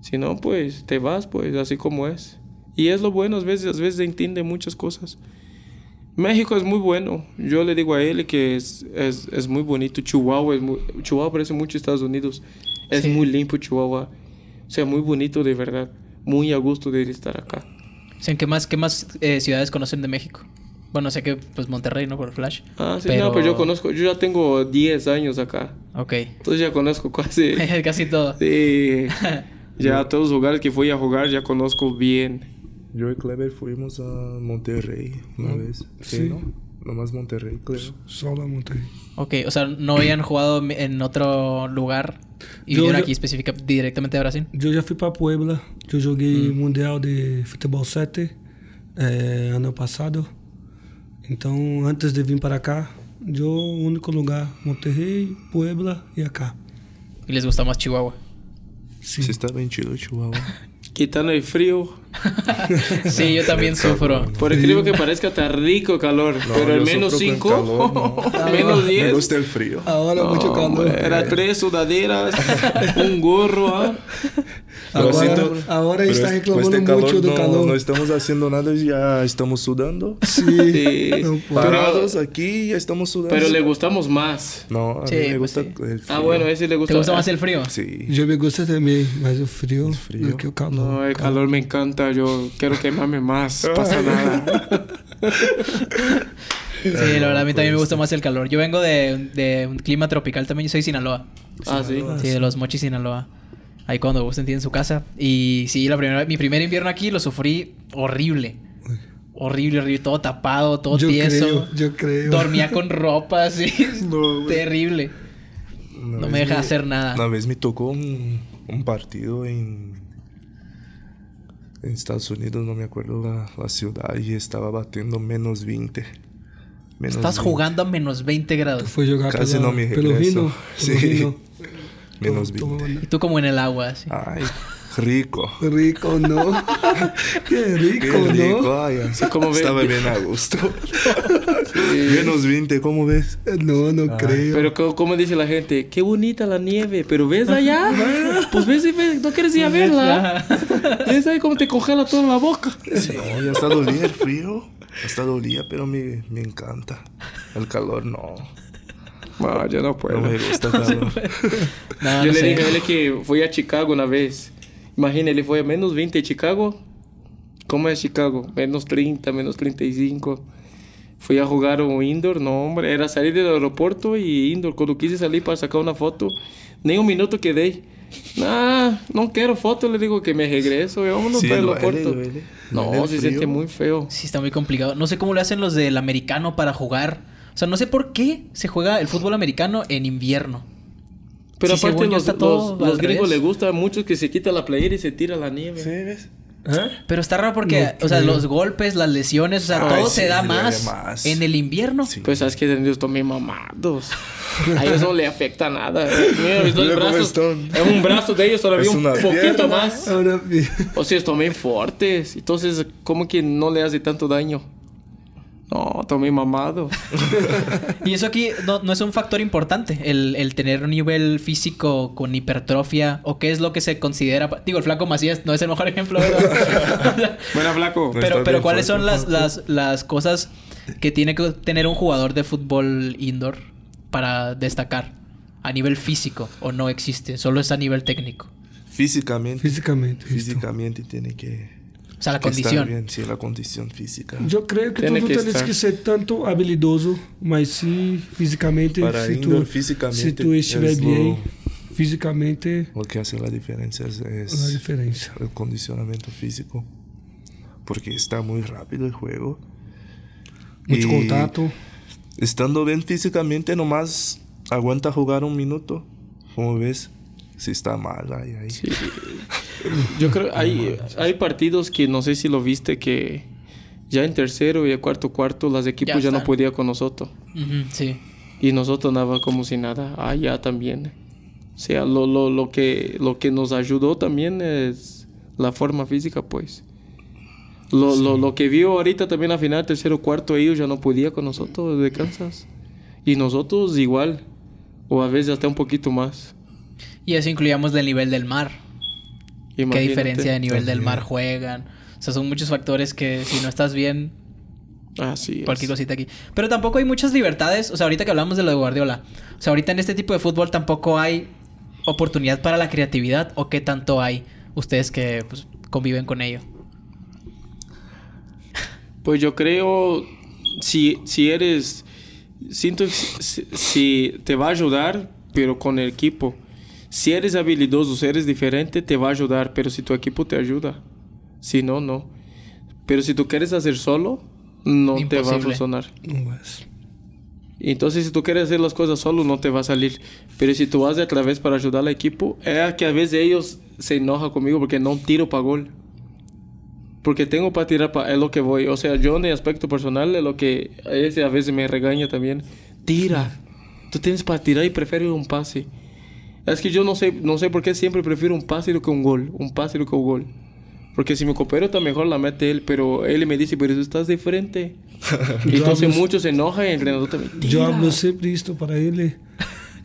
Speaker 3: Si no, pues te vas, pues así como es. Y es lo bueno, a veces, a veces entiende muchas cosas. México es muy bueno. Yo le digo a él que es, es, es muy bonito. Chihuahua, es muy, Chihuahua parece mucho Estados Unidos. Es muy limpio Chihuahua. O sea, muy bonito de verdad. Muy a gusto de estar acá.
Speaker 1: O qué más, qué más eh, ciudades conocen de México? Bueno, sé que pues Monterrey, ¿no? Por Flash.
Speaker 3: Ah, sí, no, pues, pero yo conozco, yo ya tengo 10 años acá. Ok. Entonces ya conozco casi... casi todo. Sí. ya todos los lugares que fui a jugar ya conozco bien.
Speaker 2: Eu e Kleber fomos a Monterrey uma ah, vez. Sí, ¿no? Nomás Monterrey, claro.
Speaker 4: Solo
Speaker 1: Monterrey. Ok, o sea, no habían jugado en otro lugar y yo, vinieron aquí específica directamente de Brasil.
Speaker 4: Yo ya fui para Puebla. Yo jugué mm. Mundial de Futebol 7 eh, ano passado. Então, antes de vir para cá, eu único lugar, Monterrey, Puebla e acá.
Speaker 1: Eles les gusta mais
Speaker 3: Chihuahua? Sim. Sí. Se
Speaker 2: está bem chido Chihuahua.
Speaker 3: Quitando el frío, sí, yo también sufro. Por el clima que parezca tan rico calor, pero al menos 5, menos 10. Me gusta el frío. Ahora mucho calor. Era tres sudaderas, un gorro. ¿ah?
Speaker 2: Ahora, está reclamando este mucho calor. No estamos haciendo nada, ya estamos sudando. Sí. Parados
Speaker 3: aquí, ya estamos sudando. Pero le gustamos más. No, a mí me pues gusta el frío. Ah, bueno, ese le gusta. ¿Te gusta más el frío? Sí.
Speaker 4: Yo me gusta también más el frío, el frío. que el calor.
Speaker 3: el calor me encanta yo quiero que
Speaker 1: mame más, pasa nada.
Speaker 3: Sí, la verdad, a mí también me pues
Speaker 1: gusta más el calor. Yo vengo de, un clima tropical también, yo soy de Sinaloa. Ah, sí. Sí, de los Mochis, Sinaloa. Ahí cuando gusten tienen su casa. Y sí, la primera, mi primer invierno aquí lo sufrí horrible. Horrible, horrible, todo tapado, todo yo tieso. Creo,
Speaker 2: yo creo.
Speaker 4: Dormía con
Speaker 1: ropa así. Terrible. No me deja hacer nada. Una
Speaker 2: vez me tocó un partido en en Estados Unidos, no me acuerdo la, ciudad, y estaba batiendo menos 20. Menos Estás jugando
Speaker 1: a menos 20 grados. Fue jugar ah, Casi no me regreso. vino, sí. Vino.
Speaker 2: Menos
Speaker 1: 20. Y tú como en el agua, así. Ay. Rico. Rico, ¿no? Qué
Speaker 3: rico, ¿no? Estaba bien a gusto. Menos 20, ¿cómo ves?
Speaker 4: No, no creo.
Speaker 3: Pero como, dice la gente, qué bonita la nieve, pero ves allá, ah. pues ves y ves, no quieres ir a verla. ¿Ves ahí cómo te congela toda la boca?
Speaker 2: No, ya está dolía el frío, hasta dolía, pero me, me encanta. El calor no. No, yo no puedo. No me gusta el calor. yo le dije a él
Speaker 3: que fui a Chicago una vez Imagínale, fui fue a menos 20 de Chicago. ¿Cómo es Chicago? Menos 30, menos 35. Fui a jugar un indoor, no hombre, era salir del aeropuerto y indoor. Cuando quise salir para sacar una foto, ni un minuto quedé. Nah, no quiero foto, le digo que me regreso, vámonos a para el aeropuerto. No, se siente muy
Speaker 1: feo. Sí, está muy complicado. No sé cómo le hacen los del americano para jugar. O sea, no sé por qué se juega el fútbol americano en invierno. Pero aparte los, los, los gringos les
Speaker 3: gusta mucho que se quita la playera y se tira la nieve. Sí, ¿ves?
Speaker 1: ¿Ah? Pero está raro porque, o sea, los golpes, las lesiones, o sea, todo se da más, en el invierno. Pues sabes que ellos están bien mamados. A ellos no le afecta nada. mis dos brazos.
Speaker 3: En un brazo de ellos ahora todavía un poquito más. o sea, están bien fuertes. Entonces, ¿cómo que no le hace tanto daño. No, tomé mi mamado.
Speaker 1: y eso aquí no, es un factor importante, el, tener un nivel físico con hipertrofia o qué es lo que se considera. Digo, el flaco Macías no es el mejor ejemplo.
Speaker 3: bueno, flaco. Pero, pero ¿cuáles son las,
Speaker 1: las, cosas que tiene que tener un jugador de fútbol indoor para destacar a nivel físico o no existe? Solo es a nivel técnico.
Speaker 2: Físicamente. Físicamente. Físicamente tiene que o sea, la condición. sí, la condición física. Yo creo que tú no que tienes que
Speaker 4: ser tanto habilidoso, mas sí, físicamente, si, tú, físicamente si bien, físicamente...
Speaker 2: Lo que hace la diferencia es, la diferencia. el condicionamiento físico, porque está muy rápido el juego. Mucho contacto. Estando bien físicamente, nomás aguanta jugar un minuto, como ves, si está mal ahí. ahí.
Speaker 3: Yo creo, hay, hay partidos que no sé si lo viste que ya en tercero y cuarto cuarto las equipos ya, no podían con nosotros. sí. Y nosotros nada como si nada. Allá ah, también. O sea, lo, lo, que, lo que nos ayudó también es la forma física, pues.
Speaker 1: Lo, lo,
Speaker 3: que vio ahorita también al final, tercero, cuarto, ellos ya no podían con nosotros de Kansas. Y nosotros igual. O a veces hasta un poquito más.
Speaker 1: Y eso incluíamos del nivel del mar qué diferencia de nivel del mar juegan. O sea, son muchos factores que si no estás bien, Así Cualquier cosita aquí. Pero tampoco hay muchas libertades. O sea, ahorita que hablamos de lo de Guardiola. O sea, ahorita en este tipo de fútbol tampoco hay oportunidad para la creatividad. ¿O qué tanto hay ustedes que pues, conviven con ello?
Speaker 3: Pues yo creo, si, si eres, siento, si te va a ayudar, pero con el equipo. Si eres habilidoso, si eres diferente, te va a ayudar, pero si tu equipo te ayuda, si no, no. Pero si tú quieres hacer solo, no te va a funcionar. Pues. Entonces, si tú quieres hacer las cosas solo, no te va a salir. Pero si tú haces a través para ayudar al equipo, es que a veces ellos se enojan conmigo porque no tiro para gol. Porque tengo para tirar para... Es lo que voy. O sea, yo en el aspecto personal es lo que... A veces me regaña también. Tira. Tú tienes para tirar y prefiero un pase. Es que yo no sé, no sé por qué siempre prefiero un pase lo que un gol. Un pase lo que un gol. Porque si me coopero está mejor, la mete él. Pero él me dice, pero tú estás diferente. y entonces muchos se enojan y el entrenador también. Yo hablo
Speaker 4: siempre esto para él.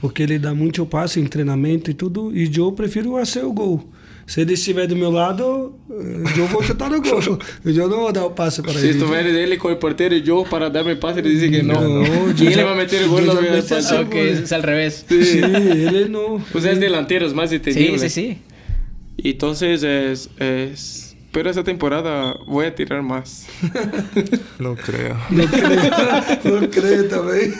Speaker 4: Porque le da mucho pase entrenamiento y todo. Y yo prefiero hacer el gol. Se ele estiver do meu lado, eh, eu vou chutar no gol. Eu não vou dar o passe para ele. Se estiver
Speaker 3: ele com o porteiro e eu para dar o passe, ele diz que não. não e ele vai meter o gol no meu passe. Ok, é ao revés. Sim, sí, ele não. Pues é delanteiro, mais entendido. Sim, sim, sim. Então, é. Pero esta temporada voy a tirar más.
Speaker 2: no creo. No
Speaker 4: creo. No creo también.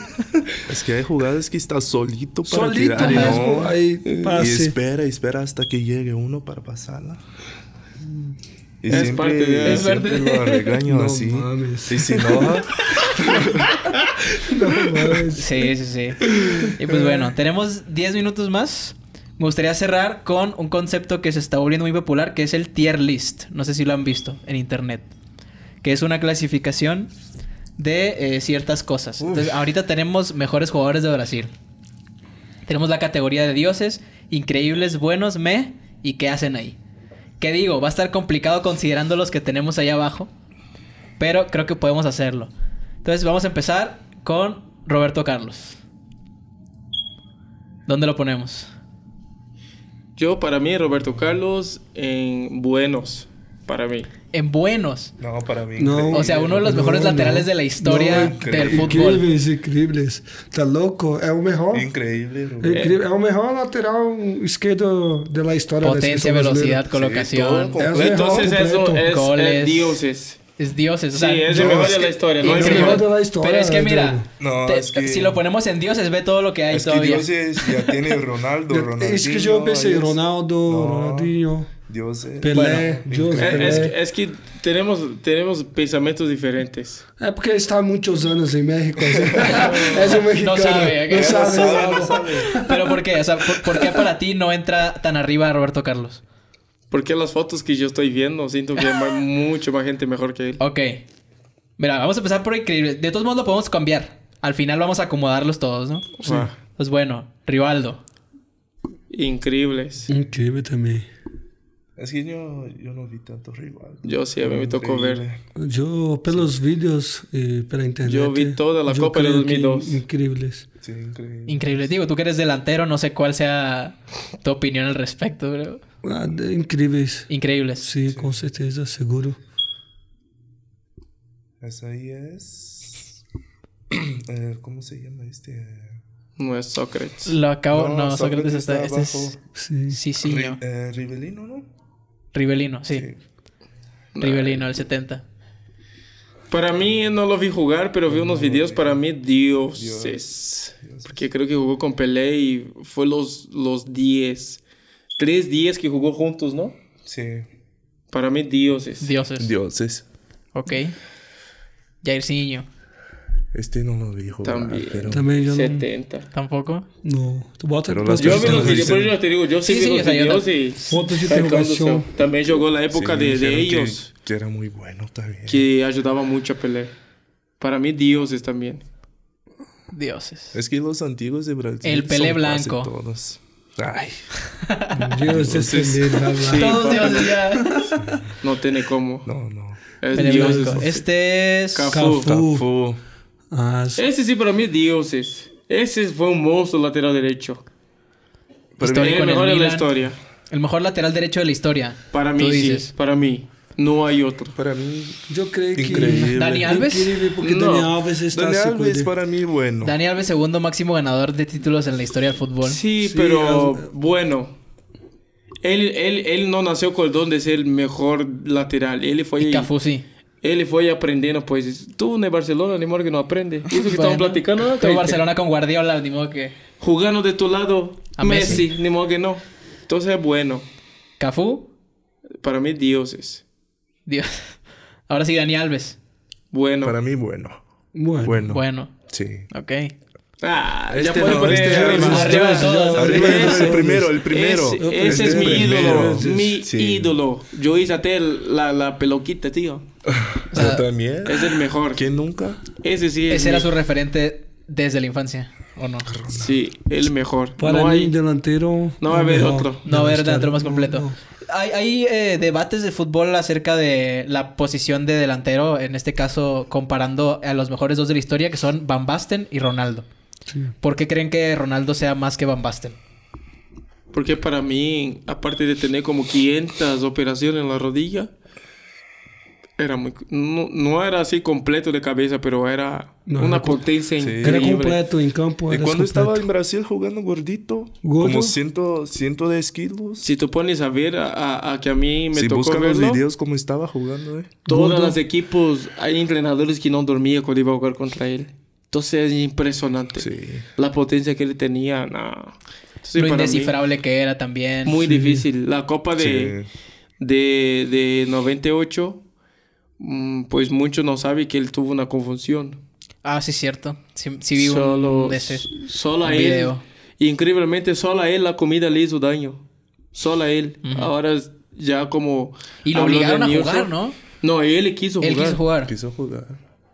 Speaker 2: Es que hay jugadas que está solito para tirar. No. y espera, espera hasta que llegue uno para pasarla. Y es siempre, parte de es siempre parte
Speaker 1: lo regaño no así.
Speaker 4: Mames.
Speaker 2: Y si no mames.
Speaker 1: Sí, sí, sí. Y pues bueno, tenemos 10 minutos más. Me gustaría cerrar con un concepto que se está volviendo muy popular, que es el tier list. No sé si lo han visto en internet. Que es una clasificación de eh, ciertas cosas. Entonces, ahorita tenemos mejores jugadores de Brasil. Tenemos la categoría de dioses, increíbles, buenos, me y qué hacen ahí. ¿Qué digo? Va a estar complicado considerando los que tenemos ahí abajo. Pero creo que podemos hacerlo. Entonces vamos a empezar con Roberto Carlos. ¿Dónde lo ponemos?
Speaker 3: Yo, para mí, Roberto Carlos en buenos. Para mí.
Speaker 1: En buenos.
Speaker 2: No, para mí. No, o sea, uno de los mejores laterales de la historia
Speaker 1: del fútbol. increíbles increíbles.
Speaker 4: Está loco. Es un mejor. Increíble. Eh, Roberto. Es mejor mejor lateral izquierdo de la historia. Potencia, velocidad, colocación. Entonces, eso es, es
Speaker 1: dioses es dioses. O sea, sí, es el mejor de la historia. la historia. Pero es que mira, no, es que, si lo ponemos en dioses, ve todo lo que hay es todavía. Es que dioses ya
Speaker 2: tiene Ronaldo, Ronaldinho. Es que yo pensé Ronaldo,
Speaker 3: no, Ronaldinho. Dioses. Pelé, Dios, Pelé.
Speaker 1: Es, que tenemos,
Speaker 3: tenemos pensamientos diferentes.
Speaker 4: Ah, porque está muchos años en México. No sabe, no
Speaker 1: no sabe. Pero ¿por qué? O sea, ¿por qué para ti no entra tan arriba Roberto Carlos?
Speaker 3: Porque las fotos que yo estoy viendo, siento que hay mucho más gente mejor
Speaker 1: que él. Ok. Mira, vamos a empezar por increíble. De todos modos lo podemos cambiar. Al final vamos a acomodarlos todos, ¿no? Sí. Pues bueno, Rivaldo.
Speaker 3: Increíbles.
Speaker 4: Increíble también.
Speaker 2: Es que yo, yo no vi tanto Rivaldo. Yo sí, a mí me tocó ver.
Speaker 4: Yo, pelos los vídeos, eh, para internet. Yo vi toda la Copa del 2002. Increíbles.
Speaker 1: Sí, increíbles. Increíbles. Digo, tú que eres delantero, no sé cuál sea tu opinión al respecto, pero... Ah, increíbles. Increíbles.
Speaker 4: Sí, con certeza, seguro.
Speaker 2: eso pues ahí es. ¿Cómo se llama este?
Speaker 3: No es Sócrates.
Speaker 2: Lo acabo. No, Socrates Sócrates, está. este Sí,
Speaker 1: sí, no. eh, Rivelino, ¿no? Rivelino, sí. sí. Rivelino, el 70.
Speaker 3: Para mí no lo vi jugar, pero vi unos videos. Para mí, dioses. Porque creo que jugó con Pelé y fue los, los 10 tres días que jugó juntos, ¿no? Sí. Para mí, dioses. Dioses.
Speaker 2: Dioses.
Speaker 1: Ok. Jairzinho.
Speaker 2: Este no lo dijo. También. pero... También yo
Speaker 3: 70. ¿Tampoco? No. pero yo me los yo te digo, yo sí, sí, sí o yo También jugó la época de, ellos. Que, era muy bueno también. Que ayudaba mucho a pelear. Para mí, dioses también.
Speaker 1: Dioses.
Speaker 3: Es que los antiguos de Brasil
Speaker 1: El Pelé blanco. Ay. Dios es el sí, Todos dioses ya.
Speaker 3: No tiene cómo. No, no. Es Dios. Este es. Cafu. Cafú. Ah, sí. Ese sí para mí es dioses. Ese fue un monstruo lateral derecho. Pero el mejor de la historia.
Speaker 1: El mejor lateral derecho de la historia. Para mí, sí.
Speaker 3: Para mí. No hay otro. Para mí, yo creo que. Dani Alves. Dani Alves está. para mí, bueno.
Speaker 1: Dani Alves, segundo máximo ganador de títulos en la historia del fútbol. Sí, pero
Speaker 3: bueno. Él, él, no nació con el don de ser el mejor lateral. Él fue. Y Cafú, sí. Él fue aprendiendo, pues. Tú en Barcelona, ni modo que no aprende. Eso que estamos platicando. ¿no? Tú en Barcelona con
Speaker 1: Guardiola, ni modo que.
Speaker 3: Jugando de tu lado, A Messi. ni modo que no. Entonces, bueno. Cafú. Para mí, dioses. Dios. Ahora sí,
Speaker 1: Dani Alves. Bueno.
Speaker 3: Para mí, bueno.
Speaker 1: Bueno. Bueno. Sí. Ok.
Speaker 3: Ah, este ya puede poner este arriba, el primero, el primero. ese este es, mi ídolo, mi ídolo. Yo hice a la, la peloquita, tío.
Speaker 1: también.
Speaker 3: Es el mejor. ¿Quién nunca?
Speaker 1: Ese sí. ese era su referente desde la infancia, ¿o no?
Speaker 3: Sí, el mejor. Para no mí,
Speaker 1: delantero. No va a haber otro. No va a haber delantero más completo. Hay, eh, debates de fútbol acerca de la posición de delantero, en este caso comparando a los mejores dos de la historia, que son Van Basten y Ronaldo. ¿Por qué creen que Ronaldo sea más que Van Basten?
Speaker 3: Porque para mí, aparte de tener como 500 operaciones en la rodilla, era muy, no, no, era así completo de cabeza, pero era una potencia increíble. Era completo
Speaker 2: en
Speaker 4: campo.
Speaker 3: Y cuando estaba
Speaker 2: en Brasil jugando gordito,
Speaker 3: Como ciento de kilos. Si tú pones a ver a, que a mí me si tocó verlo. los
Speaker 2: videos como estaba jugando, eh.
Speaker 4: Todos
Speaker 3: los equipos, hay entrenadores que no dormían cuando iba a jugar contra él. Entonces es impresionante. La potencia que él tenía. No. Lo indescifrable
Speaker 1: que era también. Muy
Speaker 3: difícil. La Copa de, de, de 98 Mm, pues muchos no saben que él tuvo una confusión.
Speaker 1: Ah, sí, cierto. Sí, vi solo, un, solo él.
Speaker 3: Increíblemente, solo a él la comida le hizo daño. Solo a él. Ahora ya como... Y lo obligaron a jugar, ¿no? No, él quiso
Speaker 2: jugar. Él quiso jugar.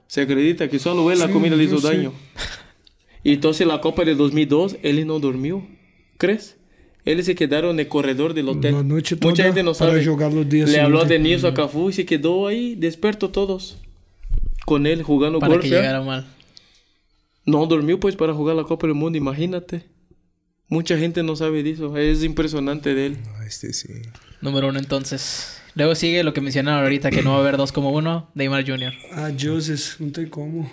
Speaker 3: Se acredita que solo él la comida le hizo daño. Y entonces la Copa de 2002, él no durmió. ¿Crees? Él se en el corredor del hotel. Mucha gente no sabe.
Speaker 4: Le habló de
Speaker 3: Nilson a Cafu y se quedó ahí desperto todos. Con él jugando para golfe. Para que ¿eh? llegara mal. No, durmió pues para jugar la Copa del Mundo, imagínate. Mucha gente no sabe de eso. Es impresionante de él. Ah, este sí.
Speaker 1: Número uno, entonces. Luego sigue lo que mencionaron ahorita, que no va a haber dos como uno, Neymar Jr. Ah, Dios, no te como.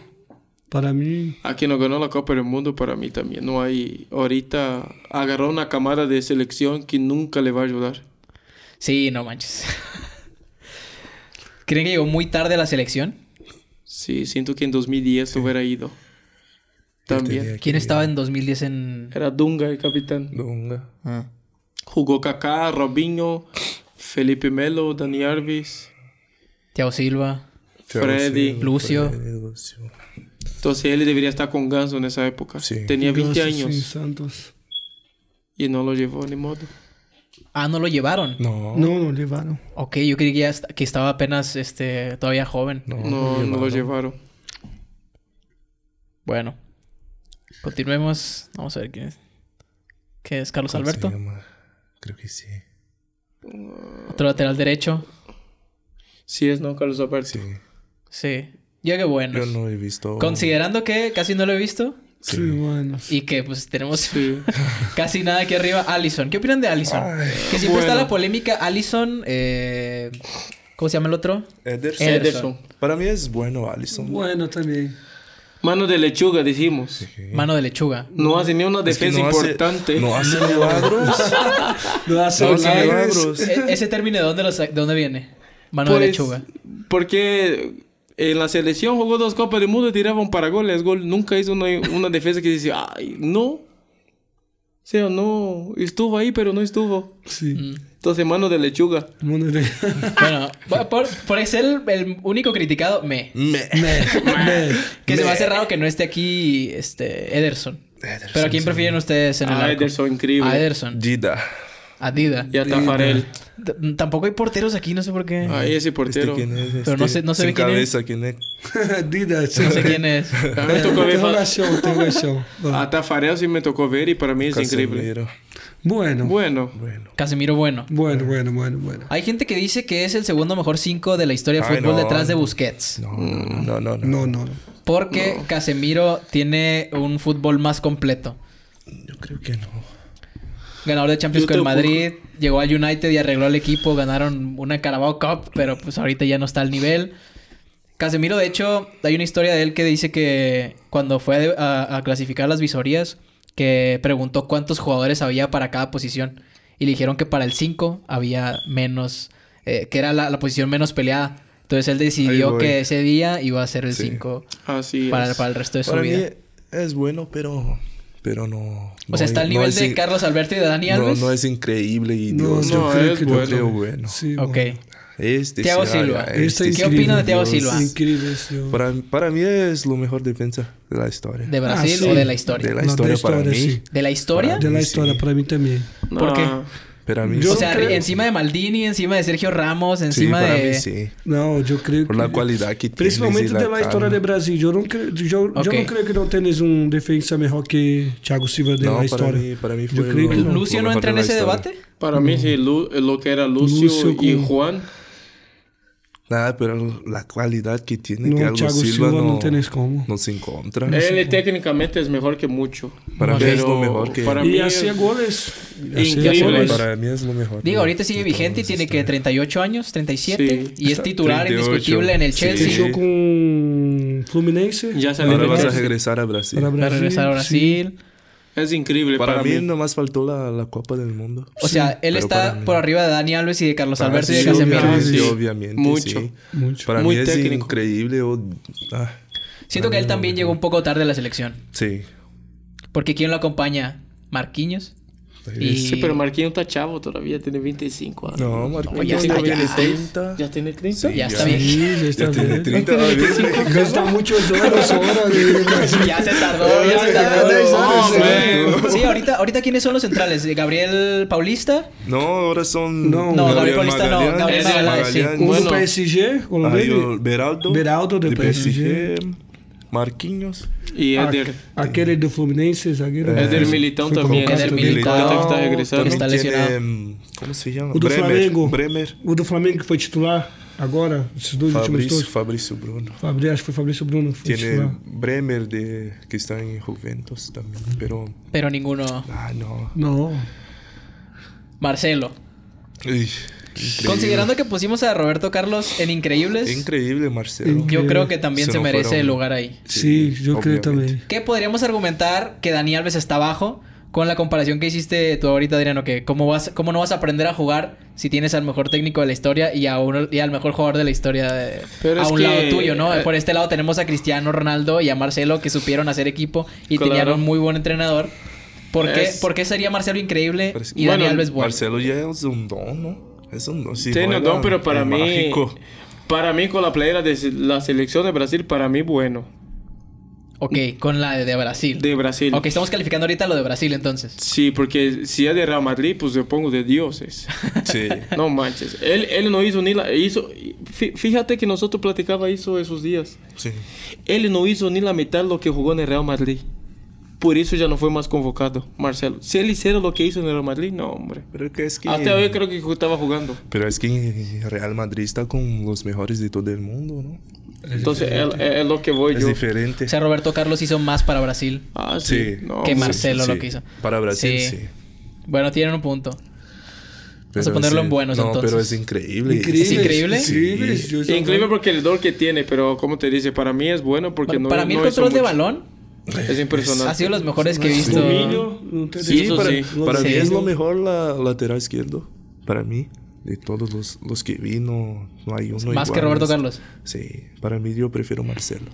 Speaker 3: Para mí. Aquí no ganó la Copa del Mundo, para mí también. No hay. Ahorita agarró una cámara de selección que nunca le va
Speaker 1: a ayudar. Sí, no manches. ¿Creen que llegó muy tarde la selección? Sí, siento que en 2010 hubiera ido. También. ¿Quién estaba en 2010 en.? Era Dunga, el capitán. Dunga. Ah.
Speaker 3: Jugó Kaká, Robinho, Felipe Melo, Dani Arvis.
Speaker 1: Thiago Silva. Freddy, Lucio.
Speaker 3: Entonces él debería estar con Ganso en esa época. Sí. Tenía 20 años.
Speaker 1: Santos.
Speaker 3: Y no lo llevó ni modo.
Speaker 1: Ah, ¿no lo llevaron? No. No, no lo llevaron. Ok, yo creí que, estaba apenas este, todavía joven. No, no, lo llevaron. Bueno. Continuemos. Vamos a ver quién es. ¿Qué es Carlos Alberto? Creo que sí. Otro lateral derecho.
Speaker 3: Sí es, ¿no? Carlos Alberto. Sí.
Speaker 1: Sí ya que bueno. Yo no he visto. Considerando que casi no lo he visto. Sí, bueno. Y que pues tenemos casi nada aquí arriba. Allison. ¿Qué opinan de Allison? que si está la polémica. Allison. Eh, ¿Cómo se llama el otro? Ederson. Ederson.
Speaker 3: Para mí es bueno Allison.
Speaker 1: Bueno también.
Speaker 3: Mano de lechuga, decimos.
Speaker 2: Mano
Speaker 1: de lechuga. No hace
Speaker 3: ni una defensa importante. no hace milagros. no hace e-,
Speaker 1: ese término, ¿de dónde, viene? Mano de pues, lechuga. Porque
Speaker 3: en la selección jugó dos Copas del Mundo y tiraba para goles. gol. Nunca hizo una, defensa que dice, ay, no. O sea, no. Estuvo ahí, pero no estuvo. Sí.
Speaker 1: Mm. Entonces, mano de lechuga. bueno, por, ser el, único criticado, me. Me. me. Que se me a raro que no esté aquí este, Ederson.
Speaker 2: Pero ¿a quién
Speaker 1: prefieren ustedes en el A ah, Ederson, increíble. A Ederson. Dida. Adidas. Y Atafarel. Tampoco hay porteros aquí, no sé por qué. Ahí
Speaker 2: ese portero. Este, ¿quién es? Pero no este, sé, no sé sin quién
Speaker 1: cabeza,
Speaker 3: es.
Speaker 1: Adidas. No sé quién es. No me tocó ver. Tengo show, tengo A
Speaker 3: Tafarel sí me tocó ver y para mí es increíble.
Speaker 1: Bueno. Bueno. bueno. Casemiro bueno. Bueno, bueno, bueno, bueno. Hay gente que dice que es el segundo mejor cinco de la historia de fútbol detrás de Busquets.
Speaker 4: no. No, no. no, no.
Speaker 1: Porque Casemiro tiene un fútbol más completo. Yo creo que no ganador de Champions con el Madrid, llegó al United y arregló el equipo, ganaron una Carabao Cup, pero pues ahorita ya no está al nivel. Casemiro, de hecho, hay una historia de él que dice que cuando fue a, clasificar las visorías, que preguntó cuántos jugadores había para cada posición. Y le dijeron que para el 5 había menos, eh, que era la, posición menos peleada. Entonces él decidió que ese día iba a ser el 5 para, el resto de su vida. es bueno, pero
Speaker 2: pero no. o sea, está al nivel de Carlos Alberto y de Dani Alves. No, no es increíble y Dios, yo creo es que bueno. Yo creo bueno. Sí, ok. Este Thiago Silva. Ah, este este ¿Qué increíble. opina de Thiago Silva? Increíble, para, para, mí es lo mejor defensa de la historia. ¿De Brasil ah, o de la historia? De la historia, de para, mí. Sí.
Speaker 4: ¿De la historia? de la historia, para mí también.
Speaker 3: ¿Por qué? Pero a
Speaker 2: mí o sea,
Speaker 1: encima de Maldini, encima de Sergio Ramos, encima de. Mí sí.
Speaker 2: No, yo creo Por la que... cualidad
Speaker 4: que Principalmente de la, historia
Speaker 1: de Brasil. Yo no, creo, yo, no creo que no tengas un defensa mejor
Speaker 4: que Thiago Silva de la historia. Para mí, para mí fue yo creo
Speaker 3: ¿Lucio no entra en ese debate? Para mí, sí, lo, que era Lucio, y Juan.
Speaker 2: Nada, pero la cualidad que tiene que Thiago Silva, no, se encuentra. Él
Speaker 3: técnicamente es mejor que mucho. Para mí es lo mejor que para él. hacía goles. Increíble. Para mí es lo mejor. Digo, ahorita
Speaker 1: sigue vigente y tiene que 38 este, años, 37. Y es titular indiscutible en el Chelsea. Sí.
Speaker 4: con Fluminense. Ya Ahora vas a regresar a Brasil. Va a regresar a Brasil.
Speaker 2: Es increíble. Para, mí, nomás faltó la, la, Copa del Mundo.
Speaker 3: O sea, él está
Speaker 1: por arriba de Dani Alves y de Carlos ah, Alberto y de Casemiro. Obviamente, sí, Mucho. Mucho. Para mí es
Speaker 2: increíble. Ah. Siento que él también
Speaker 1: llegó un poco tarde a la selección. Sí. Porque ¿quién lo acompaña? Marquiños. Sí, pero
Speaker 3: Marquinhos está chavo todavía, tiene 25 años. No,
Speaker 1: Marquinhos ya, está, ya.
Speaker 3: 30. ¿Ya
Speaker 1: tiene 30? ya, está bien. Sí, ya, está tiene 30. No está mucho el ya se tardó. ya se tardó. sí, ahorita, ahorita ¿quiénes son los centrales? ¿Gabriel Paulista? No, ahora son... No, Gabriel, Paulista no. Gabriel Magallanes. Magallanes. ¿Un Bueno, PSG, colombiano.
Speaker 2: Beraldo. Beraldo de, de PSG. Marquinhos. E
Speaker 4: Éder. A, aquele do Fluminense, zagueiro. É, Éder Militão também. Éder Militão. Que tá regressando. Está lesionado.
Speaker 2: Como se chama? O do Bremer, Flamengo.
Speaker 4: Bremer. O do Flamengo que foi titular agora, esses dois Fabrício, últimos dois. Fabrício
Speaker 2: Bruno.
Speaker 1: Fabrício, acho que foi Fabrício Bruno. Foi Tiene titular.
Speaker 2: Bremer de, que está em Juventus também. Pero,
Speaker 1: pero ninguno. Ah, não. Não. Marcelo. Ixi. Considerando que pusimos a Roberto Carlos en Increíbles. Increíble, Marcelo. Yo creo que también se, merece el lugar ahí. Sí, yo creo también. ¿Qué podríamos argumentar que Dani Alves está abajo con la comparación que hiciste tú ahorita, Adriano, que cómo, vas, cómo no vas a aprender a jugar si tienes al mejor técnico de la historia y, y al mejor jugador de la historia de, a un lado tuyo, ¿no? Eh, por este lado tenemos a Cristiano Ronaldo y a Marcelo que supieron hacer equipo y tenían un muy buen entrenador. ¿Por, qué, sería Marcelo increíble y Dani Alves
Speaker 2: bueno? Marcelo ya es un
Speaker 3: don, ¿no? Eso no sí, pero para mí. Para mí, con la playera de la selección de Brasil, para
Speaker 1: mí, bueno. Ok, con la de, de Brasil. De Brasil. Ok, estamos calificando ahorita lo de Brasil entonces.
Speaker 3: Sí, porque si es de Real Madrid, pues yo pongo de dioses. Sí. no manches. Él, él no hizo ni la. Hizo, fíjate que nosotros platicaba eso esos días. Sí. Él no hizo ni la mitad lo que jugó en el Real Madrid. Por eso ya no fue más convocado, Marcelo. Se él hiciera lo que hizo el Real Madrid, no hombre. Pero Es que... Hasta hoy creo
Speaker 1: que estaba jugando.
Speaker 2: Pero es que Real Madrid está con los mejores de todo el mundo, ¿no?
Speaker 1: Entonces es, lo que voy yo. diferente. O sea, Roberto Carlos hizo más para Brasil ah, sí. que Marcelo lo que hizo. Para Brasil, sí. Bueno, tienen un punto. Vamos a ponerlo en buenos no, pero es increíble. increíble. ¿Es increíble? Sí. Increíble
Speaker 3: porque el dolor que tiene, pero como te dice, para mí es bueno porque no Para mí el control de balón es impresionante. Ha sido los mejores que he visto. sí, para, mí es lo
Speaker 2: mejor la lateral izquierdo. Para mí, de todos los, que vi, no, hay uno. Más que Roberto Carlos. Sí, para mí yo prefiero Marcelo.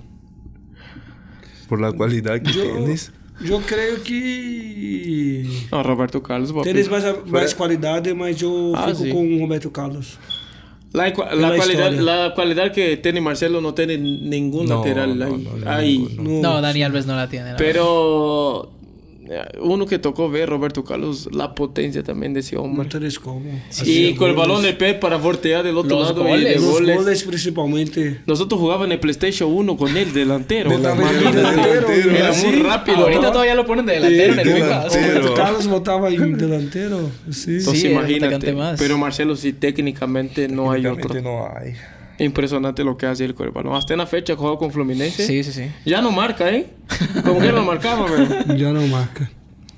Speaker 2: Por la cualidad que tienes. Yo
Speaker 4: creo
Speaker 3: que. No, Roberto Carlos. Tienes más más
Speaker 4: más y más yo
Speaker 3: ah, fico
Speaker 1: con Roberto Carlos.
Speaker 3: La, la, cualidad, que tiene Marcelo no tiene ningún lateral. ahí. no, no, Dani Alves no la tiene. Pero uno que tocó ver, Roberto Carlos, la potencia también de ese hombre. No cómo. Sí, y con el balón de pie para voltear del otro lado. Goles. Y los goles. goles. principalmente. Nosotros jugábamos en el PlayStation 1 con él, delantero. delantero, delantero Era muy rápido. Ahorita
Speaker 4: todavía lo ponen de delantero en el Roberto Carlos votaba en delantero. Sí, Entonces, sí imagínate. Pero
Speaker 3: Marcelo, si técnicamente no hay otro. No hay. Impresionante lo que hace el ¿No? Hasta en la fecha jugó con Fluminense. Sí, sí, sí. Ya no marca, ¿eh? Como que no marcaba, pero... Ya no marca.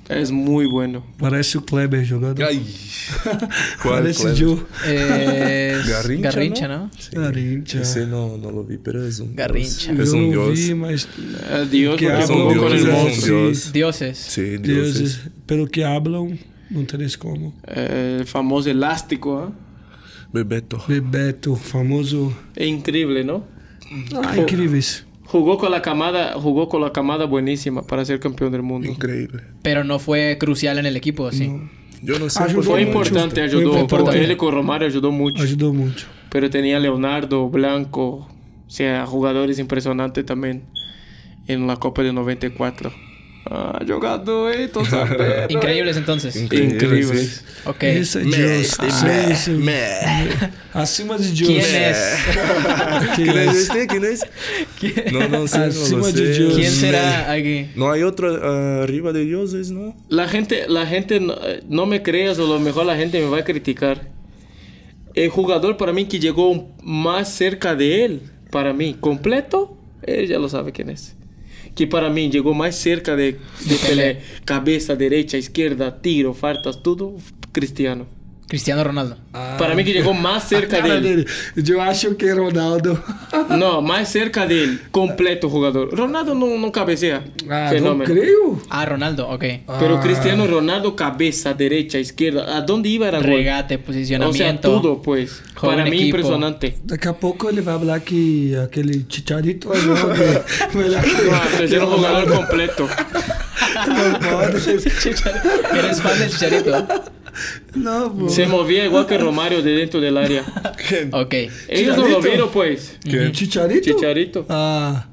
Speaker 3: Es muy bueno.
Speaker 4: Parece un Kleber jogando. Ai.
Speaker 3: ¿Cuál es, Joe. Garrincha, Garrincha, Garrincha.
Speaker 4: Sí
Speaker 2: no lo vi,
Speaker 3: pero es un... Garrincha. Eh, es un dios. vi, que porque con el Dioses. Dioses.
Speaker 4: Pero que hablan. No tenés como.
Speaker 3: Eh, el famoso elástico, ¿eh? Bebeto.
Speaker 4: Bebeto, famoso.
Speaker 3: Increíble, increíble, ¿no? Ah, Jugó con la camada, jugó con la camada buenísima para ser campeón del mundo. Increíble.
Speaker 1: Pero no fue crucial en el equipo, sí. Yo no sé. fue importante, ayudó. importante. Él
Speaker 3: con Romario ayudó mucho. Ayudó mucho. Pero tenía Leonardo, Blanco, o sea, jugadores impresionantes también en la Copa de 94. Ah,
Speaker 1: jugador, esto, eh, Increíbles eh. entonces. Increíbles. Ok. Essa é
Speaker 4: me,
Speaker 2: Acima de
Speaker 1: Dios? ¿Quién es? ¿Quién es?
Speaker 4: ¿Quién
Speaker 3: es? No, no sé. Acima de Dios. ¿Quién será aquí?
Speaker 2: No hay otro ah, arriba de Dios, ¿no?
Speaker 3: La gente, la gente, no, eh, no me creas o a lo mejor la gente me va a criticar. El jugador para mí que llegó más cerca de él, para mí, completo, él ya lo sabe quién es. que para mim chegou mais cerca de, de Pelé, cabeça direita, esquerda, tiro, fartas, tudo, Cristiano.
Speaker 1: Cristiano Ronaldo.
Speaker 3: Ah. Para mí que llegó
Speaker 1: más cerca de él Yo acho que Ronaldo. No,
Speaker 3: más cerca de él Completo jugador Ronaldo no no cabecea, Ah, no creo
Speaker 1: Ah, Ronaldo, ok. Pero ah. Cristiano
Speaker 3: Ronaldo, Cabeza, derecha, izquierda A dónde iba era Regate,
Speaker 1: posicionamiento. O sea, pues. Para mí impresionante
Speaker 4: De a le va a hablar que Aquel
Speaker 3: Chicharito é
Speaker 1: melhor que... Ah, terceiro completo.
Speaker 3: Não pode. Eres fan del Chicharito?
Speaker 4: No, Se
Speaker 3: movía igual que Romario de dentro del área. ¿Quién? Ok. Ellos no lo vieron, pues. ¿Qué? Chicharito. Chicharito. Ah.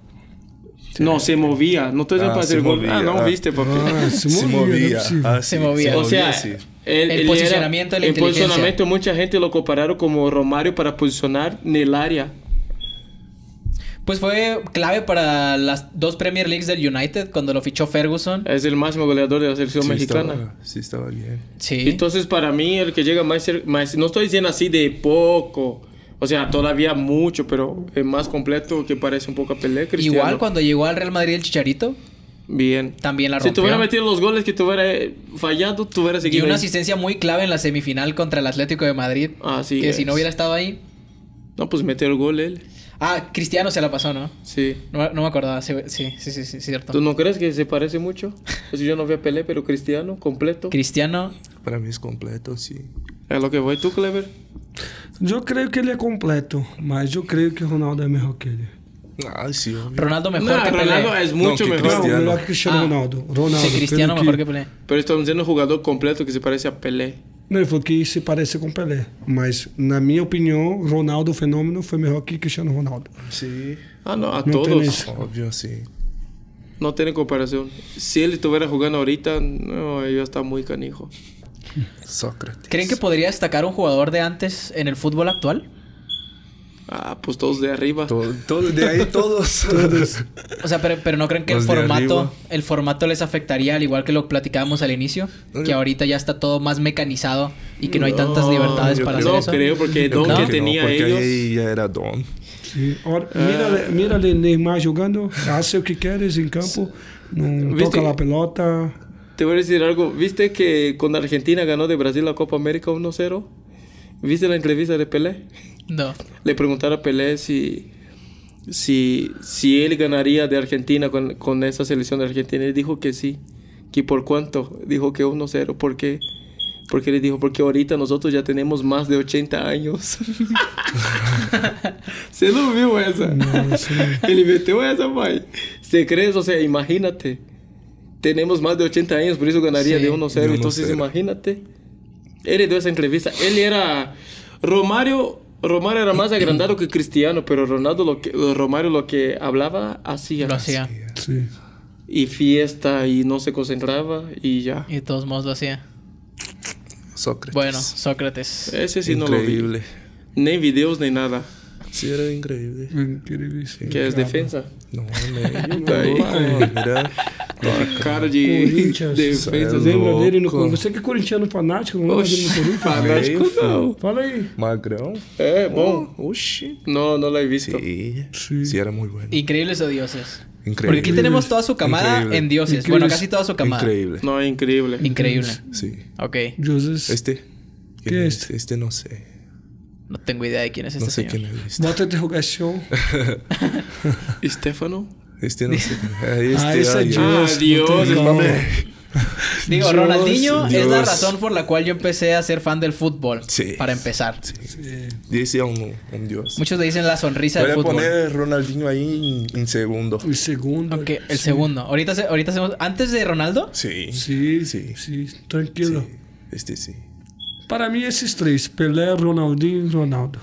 Speaker 3: No, se movía. No te ah, para hacer gol. Ah, no, viste, ah, papi. se, movía. Sí. se movía. O sea, sí. el posicionamiento, era, la el posicionamiento, mucha gente lo compararon como Romario para posicionar en el área
Speaker 1: pues fue clave para las dos Premier Leagues del United cuando lo fichó Ferguson. Es el
Speaker 3: máximo goleador de la selección mexicana. sí, estaba bien. Sí. Entonces, para mí, el que llega más, no estoy diciendo así de poco. O sea, todavía mucho, pero es más completo que parece un poco a Pelé, Cristiano. Igual
Speaker 1: cuando llegó al Real Madrid el Chicharito,
Speaker 3: Bien. También la rompió. Si tuviera metido los goles que tuviera eh, fallado, tuviera seguido. Y una asistencia
Speaker 1: muy clave en la semifinal contra el Atlético de Madrid. Así que si no hubiera estado ahí. No, pues metió el gol él. Ah, Cristiano
Speaker 3: se la pasó, ¿no? Sí.
Speaker 1: No, me acordaba, sí, sí, sí, sí, cierto. ¿Tú no
Speaker 3: crees que se parece mucho? yo no veo a Pelé, pero Cristiano, completo.
Speaker 1: Cristiano. Para mí es completo, sí.
Speaker 3: ¿Es lo que voy tú, Clever?
Speaker 4: Yo creo que él es completo, pero yo creo que Ronaldo es mejor que él.
Speaker 3: Ah, sí, obvio. Ronaldo mejor que Pelé. Ronaldo es mucho mejor. Cristiano. que Cristiano Ronaldo. Ah, Ronaldo. Sí, Cristiano mejor que... que Pelé. Pero estamos diciendo un jugador completo que se parece a Pelé.
Speaker 4: No, ele que se parece con Pelé. pero en mi opinión, Ronaldo, fenómeno fue mejor que Cristiano Ronaldo.
Speaker 3: Sí. Ah, no, a todos.
Speaker 2: Obvio, sí.
Speaker 3: No tiene comparación. Si él estuviera jugando ahorita, no, ya está muy canijo.
Speaker 1: Sócrates. ¿Creen que podría destacar un jugador de antes en el fútbol actual?
Speaker 3: Ah, pues todos de arriba. de ahí
Speaker 1: todos. O sea, pero, no creen que el formato, el formato les afectaría, al igual que lo platicábamos al inicio, que ahorita ya está todo más mecanizado y que no, hay tantas libertades para hacer eso. No creo, porque Don que,
Speaker 2: que, tenía porque ellos. Ahí ya era Don.
Speaker 4: Ahora, ah. mírale, Neymar jugando, hace lo que quieres en campo, no toca la pelota.
Speaker 3: Te voy a decir algo. ¿Viste que con Argentina ganó de Brasil la Copa América 1-0? ¿Viste la entrevista de Pelé? No. Le preguntara a Pelé si, si, si él ganaría de Argentina con, con esa selección de Argentina. Él dijo que sí. ¿Y por cuánto? Dijo que 1-0. ¿Por qué? Porque le dijo, porque ahorita nosotros ya tenemos más de 80 años. Se lo vio esa. No, sí. Él metió esa, pai. ¿Se crees? O sea, imagínate. Tenemos más de 80 años, por eso ganaría de 1-0. Entonces, imagínate. Él dio esa entrevista. Él era Romario Romario era más agrandado que Cristiano, pero Ronaldo lo que, Romario lo que hablaba hacía. Lo hacía. Y fiesta y no se concentraba y ya.
Speaker 1: Y todos modos lo hacía.
Speaker 3: Sócrates. Bueno, Sócrates. Ese sí no lo vi. Ni videos ni nada. Sí,
Speaker 1: era increíble. Increíble,
Speaker 4: sí.
Speaker 3: ¿Qué es defensa? No, no, no, la Cara de De Lembra dele no Corinthians?
Speaker 4: Você que é corintiano fanático, não lembra dele no Corinthians? Fanático não.
Speaker 1: Fala aí.
Speaker 2: Magrão.
Speaker 3: Eh, bom. Oh, No, no lo he visto. Sí. sí. era muy bueno.
Speaker 1: Increíbles o dioses. Increíble. Porque aquí tenemos toda su camada en dioses. Bueno, casi toda su camada. Increíble. No, increíble. Increíble. Sí. Ok. Dioses.
Speaker 2: Este. ¿Qué es? Este? este? no sé.
Speaker 1: No tengo idea de quién es este no sé quién es. Este. interrogación. Estefano. Este no sé. Ah, ah, es este, Dios, este, Digo, Ronaldinho es la razón por la cual yo empecé a ser fan del fútbol. Sí. Para empezar. Sí. Dice un, un, Dios. Muchos le dicen la sonrisa del fútbol. Voy poner Ronaldinho ahí en, segundo. El segundo. Ok, el segundo. Ahorita, ahorita hacemos... ¿Antes de Ronaldo? Sí. Sí, sí. Sí, tranquilo. Este sí. Para mí es tres.
Speaker 4: Pelé, Ronaldinho y Ronaldo.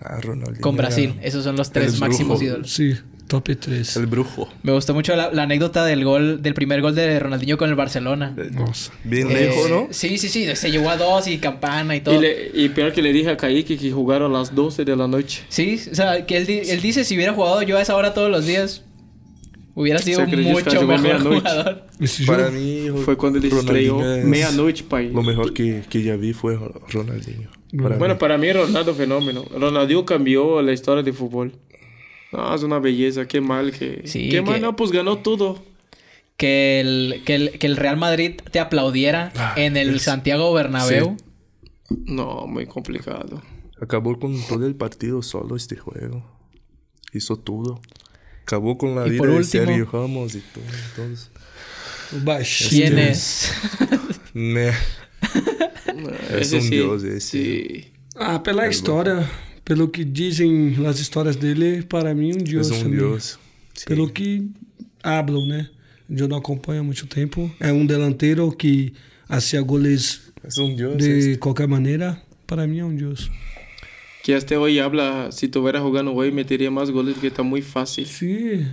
Speaker 2: Ah,
Speaker 1: Ronaldinho. Con Brasil. Esos son los tres máximos ídolos. Sí. Top 3. El brujo. Me gustó mucho la, anécdota del gol, del primer gol de Ronaldinho con el Barcelona.
Speaker 3: Bien eh, lejos, ¿no?
Speaker 1: Sí, sí, sí. Se llevó a dos y campana y todo.
Speaker 3: Y, peor que le dije a Kaique que jugaron a las 12 de la noche.
Speaker 1: Sí, o sea, que él, dice, si hubiera jugado yo a esa hora todos los días, Hubiera sido mucho mejor jugador.
Speaker 3: Para mí fue cuando él estrelló medianoche, pay.
Speaker 2: Lo mejor que, que, ya vi fue Ronaldinho. bueno,
Speaker 3: para mí Ronaldo fenómeno. Ronaldinho cambió la historia del fútbol. No, es una belleza, qué mal que... qué mal,
Speaker 1: no, pues ganó todo. Que el, que el, que el Real Madrid te aplaudiera ah, en el Santiago Bernabéu.
Speaker 3: No,
Speaker 2: muy complicado. Acabó con todo el partido solo este juego. Hizo todo. Acabó con la y vida de Sergio Ramos y todo. Entonces... Este, ¿Quién es? es, un dios ese.
Speaker 3: Sí. Ah, pela historia...
Speaker 4: historia. pelo que dizem as histórias dele, para mim um Deus é um também. Pelo que hablam, né? Eu não acompanho há muito tempo. É um delanteiro que hacia assim, goles um de este. qualquer maneira. Para mim é um Deus.
Speaker 3: Que até hoje habla, se estivesse jogando hoje, meteria mais goles porque está muito fácil. Sim.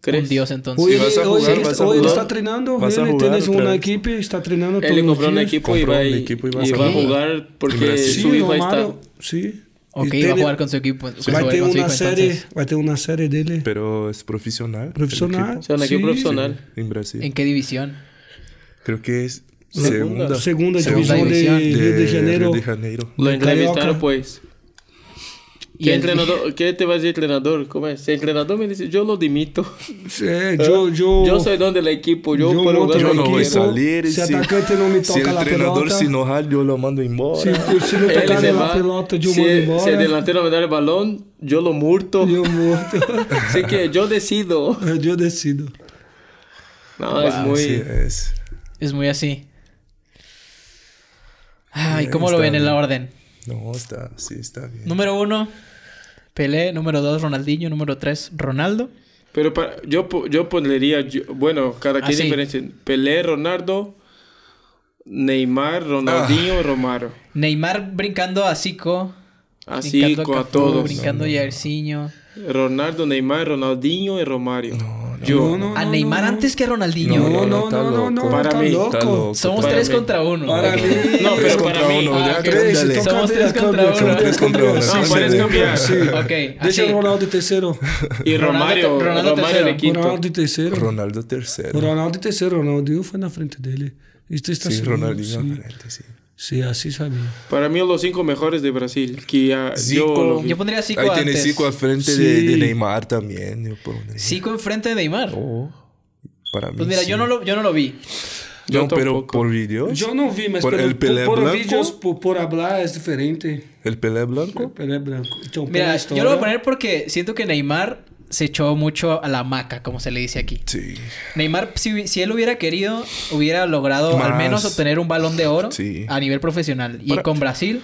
Speaker 3: Crees? Dios entonces. Hoy, vas a jugar, hoy, vas a está treinando vas a jugar
Speaker 4: tienes está treinando ele comprou uma equipe e vai jogar. porque
Speaker 3: sí, vai hijo
Speaker 1: Ok, va a jugar con su equipo. Con vai, tener ter serie,
Speaker 2: va a tener vai ter uma série dele. Pero es profesional. Profesional. O sea, un equipo profesional en Brasil. ¿En
Speaker 1: qué división?
Speaker 2: Creo que es segunda. Segunda, segunda división, de, de, de Janeiro. Rio de Janeiro.
Speaker 4: Lo entrevistaron,
Speaker 3: pues. ¿Qué, entrenador, ¿Qué te vas a decir entrenador? ¿Cómo es? El entrenador me dice, yo lo dimito. Sí, yo, yo, yo soy don del equipo, yo, yo puedo Yo no voy a salir. Si, atacante este no me toca el la entrenador pelota, si no
Speaker 2: jala, yo lo mando embora. Si, si no toca la pelota, yo mando embora. Si el
Speaker 3: delantero me da el balón, yo lo murto. Yo murto. Así que yo decido. yo decido. No, es muy... Sí,
Speaker 1: es. es. muy así. Ay, ¿cómo lo ven en la orden?
Speaker 3: No, está, sí, está bien.
Speaker 1: Número uno. Pelé, número 2 Ronaldinho, número 3 Ronaldo.
Speaker 3: Pero para, yo, yo pondría, bueno, cada quien ah, diferencia. Pelé, Ronaldo, Neymar, Ronaldinho, ah. Romaro.
Speaker 1: Neymar brincando a Zico. A Zico, a, todos. Brincando y no.
Speaker 3: Ronaldo, Neymar, Ronaldinho y Romario. No. Yo,
Speaker 1: no, a Neymar no, antes que a Ronaldinho. No, no, no,
Speaker 3: no, para mí. Loco. Somos tres contra uno. Para mí. No, pero para, mí. Uno, tres, Somos tres contra uno. Somos tres contra uno. No, puedes cambiar. Sí.
Speaker 4: Okay, de hecho, Ronaldo tercero. Y Romario. Ronaldo, tercero. Ronaldo tercero. Ronaldo tercero. Ronaldo tercero. Ronaldinho fue la frente de Isto este sí, Ronaldinho na frente, sí. Sí, así sabía.
Speaker 3: Para mí los cinco mejores de Brasil. yo, pondría cinco Ahí tiene cinco al frente de, Neymar
Speaker 1: también. Yo en frente enfrente de Neymar. Oh, para mí. Pues mira, yo no lo, yo no lo vi. Yo No, pero
Speaker 4: por videos. Yo no vi, me Por por,
Speaker 1: por por, hablar, es
Speaker 4: diferente. El Pelé Blanco. Pelé Blanco. yo lo voy a
Speaker 1: poner porque siento que Neymar se echó mucho a la maca, como se le dice aquí. Sí. Neymar, si, él hubiera querido, hubiera logrado al menos obtener un balón de oro sí. a nivel profesional. y con Brasil.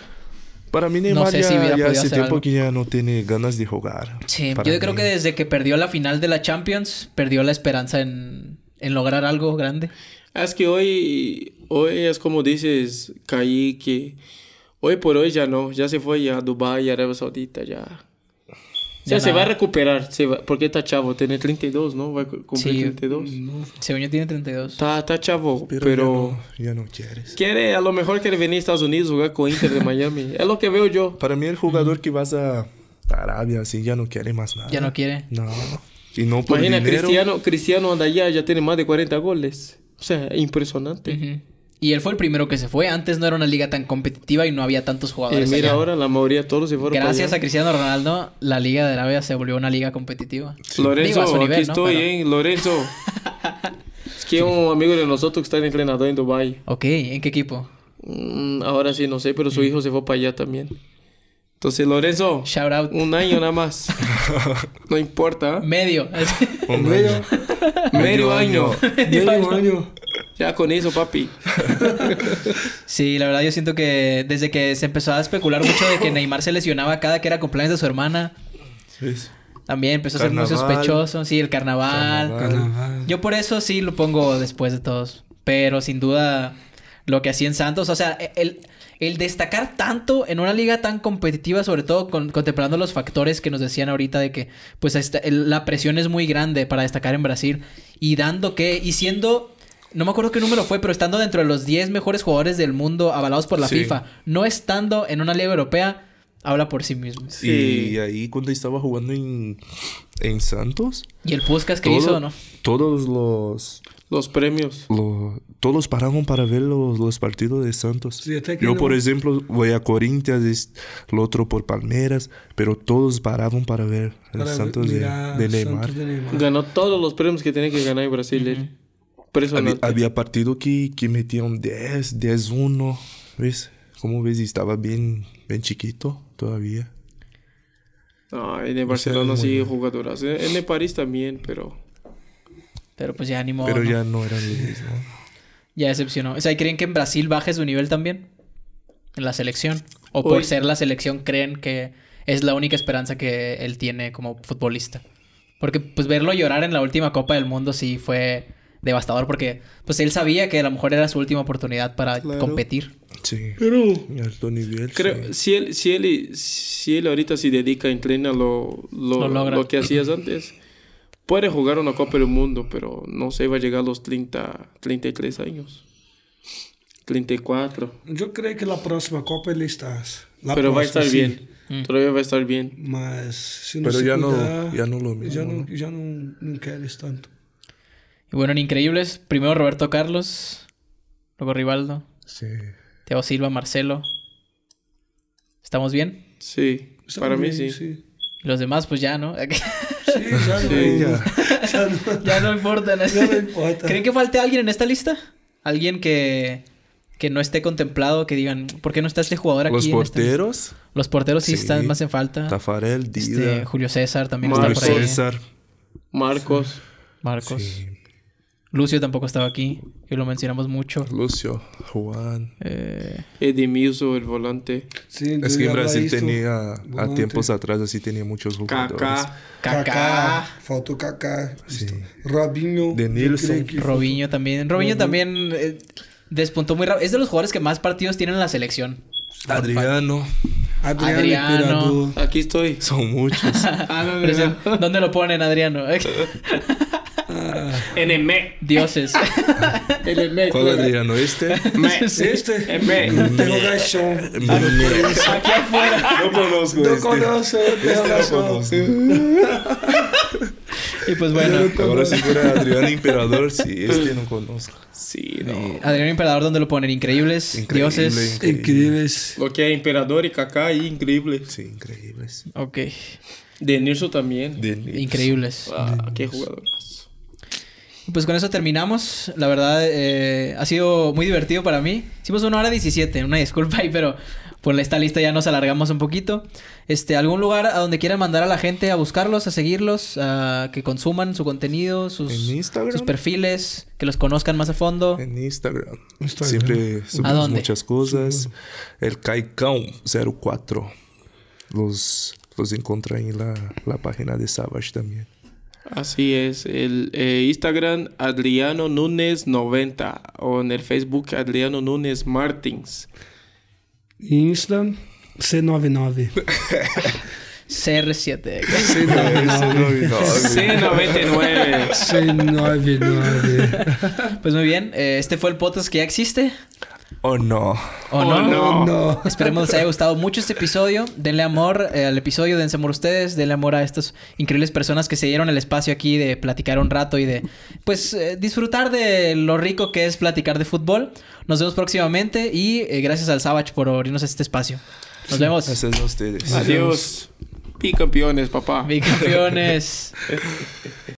Speaker 1: Para mí, Neymar no sé ya, ya hace tiempo
Speaker 2: que ya no tiene ganas de jugar. Sí, yo creo
Speaker 1: que desde que perdió la final de la Champions, perdió la esperanza en, en lograr algo grande.
Speaker 3: Ah, es que hoy, hoy es como dices, Caí, que hoy por hoy ya no, ya se fue ya a Dubái, Arabia Saudita, ya o sea, se va a recuperar, porque está chavo, tiene 32, ¿no? Va a cumplir sí, 32. No.
Speaker 1: Mm, según que tiene 32. Está, está
Speaker 3: chavo, pero... Ya, no, ya Quiere, a lo mejor quiere venir a Estados Unidos, jugar con Inter de Miami. es lo que veo yo.
Speaker 2: Para mí el jugador que vas a Arabia, así, ya no quiere más nada. Ya no quiere. No. Y no por Imagina, Cristiano,
Speaker 3: Cristiano anda allá, ya tiene más de 40 goles. O sea,
Speaker 1: impresionante. Y él fue el primero que se fue. Antes no era una liga tan competitiva y no había tantos jugadores. Y mira ahora,
Speaker 3: la mayoría todos se fueron. Gracias a Cristiano
Speaker 1: Ronaldo, la Liga de Arabia se volvió una liga competitiva. Lorenzo, aquí estoy,
Speaker 3: ¿eh? Lorenzo. es que un amigo de nosotros que está en entrenador en Dubai.
Speaker 1: Ok, ¿en qué equipo?
Speaker 3: Mm, ahora sí, no sé, pero su mm. hijo se fue para allá también. Entonces, Lorenzo, Shout out. un año nada más. no importa.
Speaker 1: Medio. medio. medio año. Medio año. Ya con eso, papi. sí, la verdad yo siento que desde que se empezó a especular mucho de que Neymar se lesionaba cada que era cumpleaños de su hermana. Sí. También empezó a ser muy sospechoso. Sí, el carnaval. Yo por eso sí lo pongo después de todos. Pero sin duda lo que hacía en Santos, o sea, el, el destacar tanto en una liga tan competitiva, sobre todo contemplando los factores que nos decían ahorita de que pues la presión es muy grande para destacar en Brasil y dando que y siendo no me acuerdo qué número fue, pero estando dentro de los 10 mejores jugadores del mundo avalados por la FIFA, no estando en una liga europea, habla por sí mismo. Sí.
Speaker 2: Y ahí cuando estaba jugando en, en Santos.
Speaker 1: Y el Puskas que hizo, ¿no?
Speaker 2: Todos los.
Speaker 3: Los premios.
Speaker 2: Lo, todos pararon para ver los, partidos de Santos. Yo, por ejemplo, voy a Corinthians, el otro por Palmeras, pero todos paraban para ver el Santos, de, Neymar.
Speaker 3: Ganó todos los premios que tiene que ganar en Brasil.
Speaker 2: Había partido que, que un 10, 10, 1. ¿Ves? ¿Cómo ves, Estaba bien bien chiquito todavía.
Speaker 3: Ah, en el Barcelona sí, jugadoras.
Speaker 1: En el París también, pero. Pero pues ya animó. Pero ya no era Ya decepcionó. O sea, ¿creen que en Brasil baje su nivel también? En la selección. O por ser la selección, creen que es la única esperanza que él tiene como futbolista. Porque pues verlo llorar en la última Copa del Mundo sí fue devastador porque pues él sabía que a lo mejor era su última oportunidad para competir. Sí.
Speaker 2: Pero
Speaker 3: Creo, si él si él ahorita se dedica entrena lo lo, lo, que hacías antes. Puede jugar una Copa del Mundo, pero no se va a llegar a los 30 33 años. 34.
Speaker 4: Yo creo que la próxima Copa él estás
Speaker 1: pero va a estar bien. Mm. Todavía va a estar bien. Mas, pero ya, no, ya no lo mismo. Ya no, ¿no?
Speaker 4: Ya no, no quieres tanto.
Speaker 1: Y bueno, en Increíbles, primero Roberto Carlos, luego Rivaldo. Teo Silva, Marcelo. ¿Estamos bien? Sí, para mí sí. los demás, pues ya, ¿no? sí, ya no. ya. no. importa. ¿Creen que falte alguien en esta lista? ¿Alguien que, que no esté contemplado? Que digan, ¿por qué no está este jugador aquí? ¿Los porteros? Los porteros sí, están más en falta. Tafarel, este, Dida. Julio César también Marcos. está por César. Marcos. Marcos. Lucio tampoco estaba aquí, que lo mencionamos mucho.
Speaker 3: Lucio, Juan. Eh, el volante. Sí,
Speaker 1: es que en Brasil tenía, a tiempos
Speaker 2: atrás, así tenía muchos jugadores. Kaká.
Speaker 1: Kaká. Faltó Kaká. Sí. Robinho. De Nielsen. Robinho también. Robinho también eh, despuntó muy rápido. Es de los jugadores que más partidos tienen en la selección.
Speaker 3: Adriano.
Speaker 1: Adriano.
Speaker 3: Aquí estoy. Son muchos.
Speaker 1: ah, ¿Dónde lo ponen, Adriano? Ah. NM. Dioses. NM. ¿Cuál
Speaker 2: Adriano? ¿Este? Este. M. Tengo gacho.
Speaker 4: Aquí afuera. No conozco No este. conozco. Este no
Speaker 1: conozco. Y pues bueno. Ahora si fuera Adriano Emperador, sí, este no
Speaker 3: conozco. Sí,
Speaker 1: eh, no. Emperador, ¿dónde lo ponen? Increíbles, dioses. Increíbles.
Speaker 3: Ok Imperador Emperador y Kaká y Increíbles. Sí, increíbles. Ok. De Nilsson también. Increíbles. Ah, qué jugadorazo.
Speaker 1: Pues con eso terminamos. La verdad, eh, ha sido muy divertido para mí. Hicimos una hora 17, una disculpa ahí, pero por esta lista ya nos alargamos un poquito. Este, algún lugar a donde quieran mandar a la gente a buscarlos, a seguirlos, a que consuman su contenido, sus, perfiles, que los conozcan más a fondo. En Instagram. Siempre subimos muchas
Speaker 2: cosas. El Kaikão 04. Los, los encuentran en la, la página de Savage también.
Speaker 3: Así es, el eh, Instagram Adriano Núñez 90 o en el Facebook Adriano Núñez Martins.
Speaker 4: Insta C99. CR7. C99. C99. C99.
Speaker 1: Pues muy bien, eh, este fue el podcast que ya existe. ¿O oh, no? ¿O oh, oh no? no. Esperemos les haya gustado mucho este episodio. Denle amor eh, al episodio, dense amor a ustedes, denle amor a estas increíbles personas que se dieron el espacio aquí de platicar un rato y de, pues, eh, disfrutar de lo rico que es platicar de fútbol. Nos vemos próximamente y eh, gracias al Sabach por abrirnos este espacio. Nos vemos. Gracias
Speaker 3: a ustedes. Adiós. Bicampeones, papá. Bicampeones.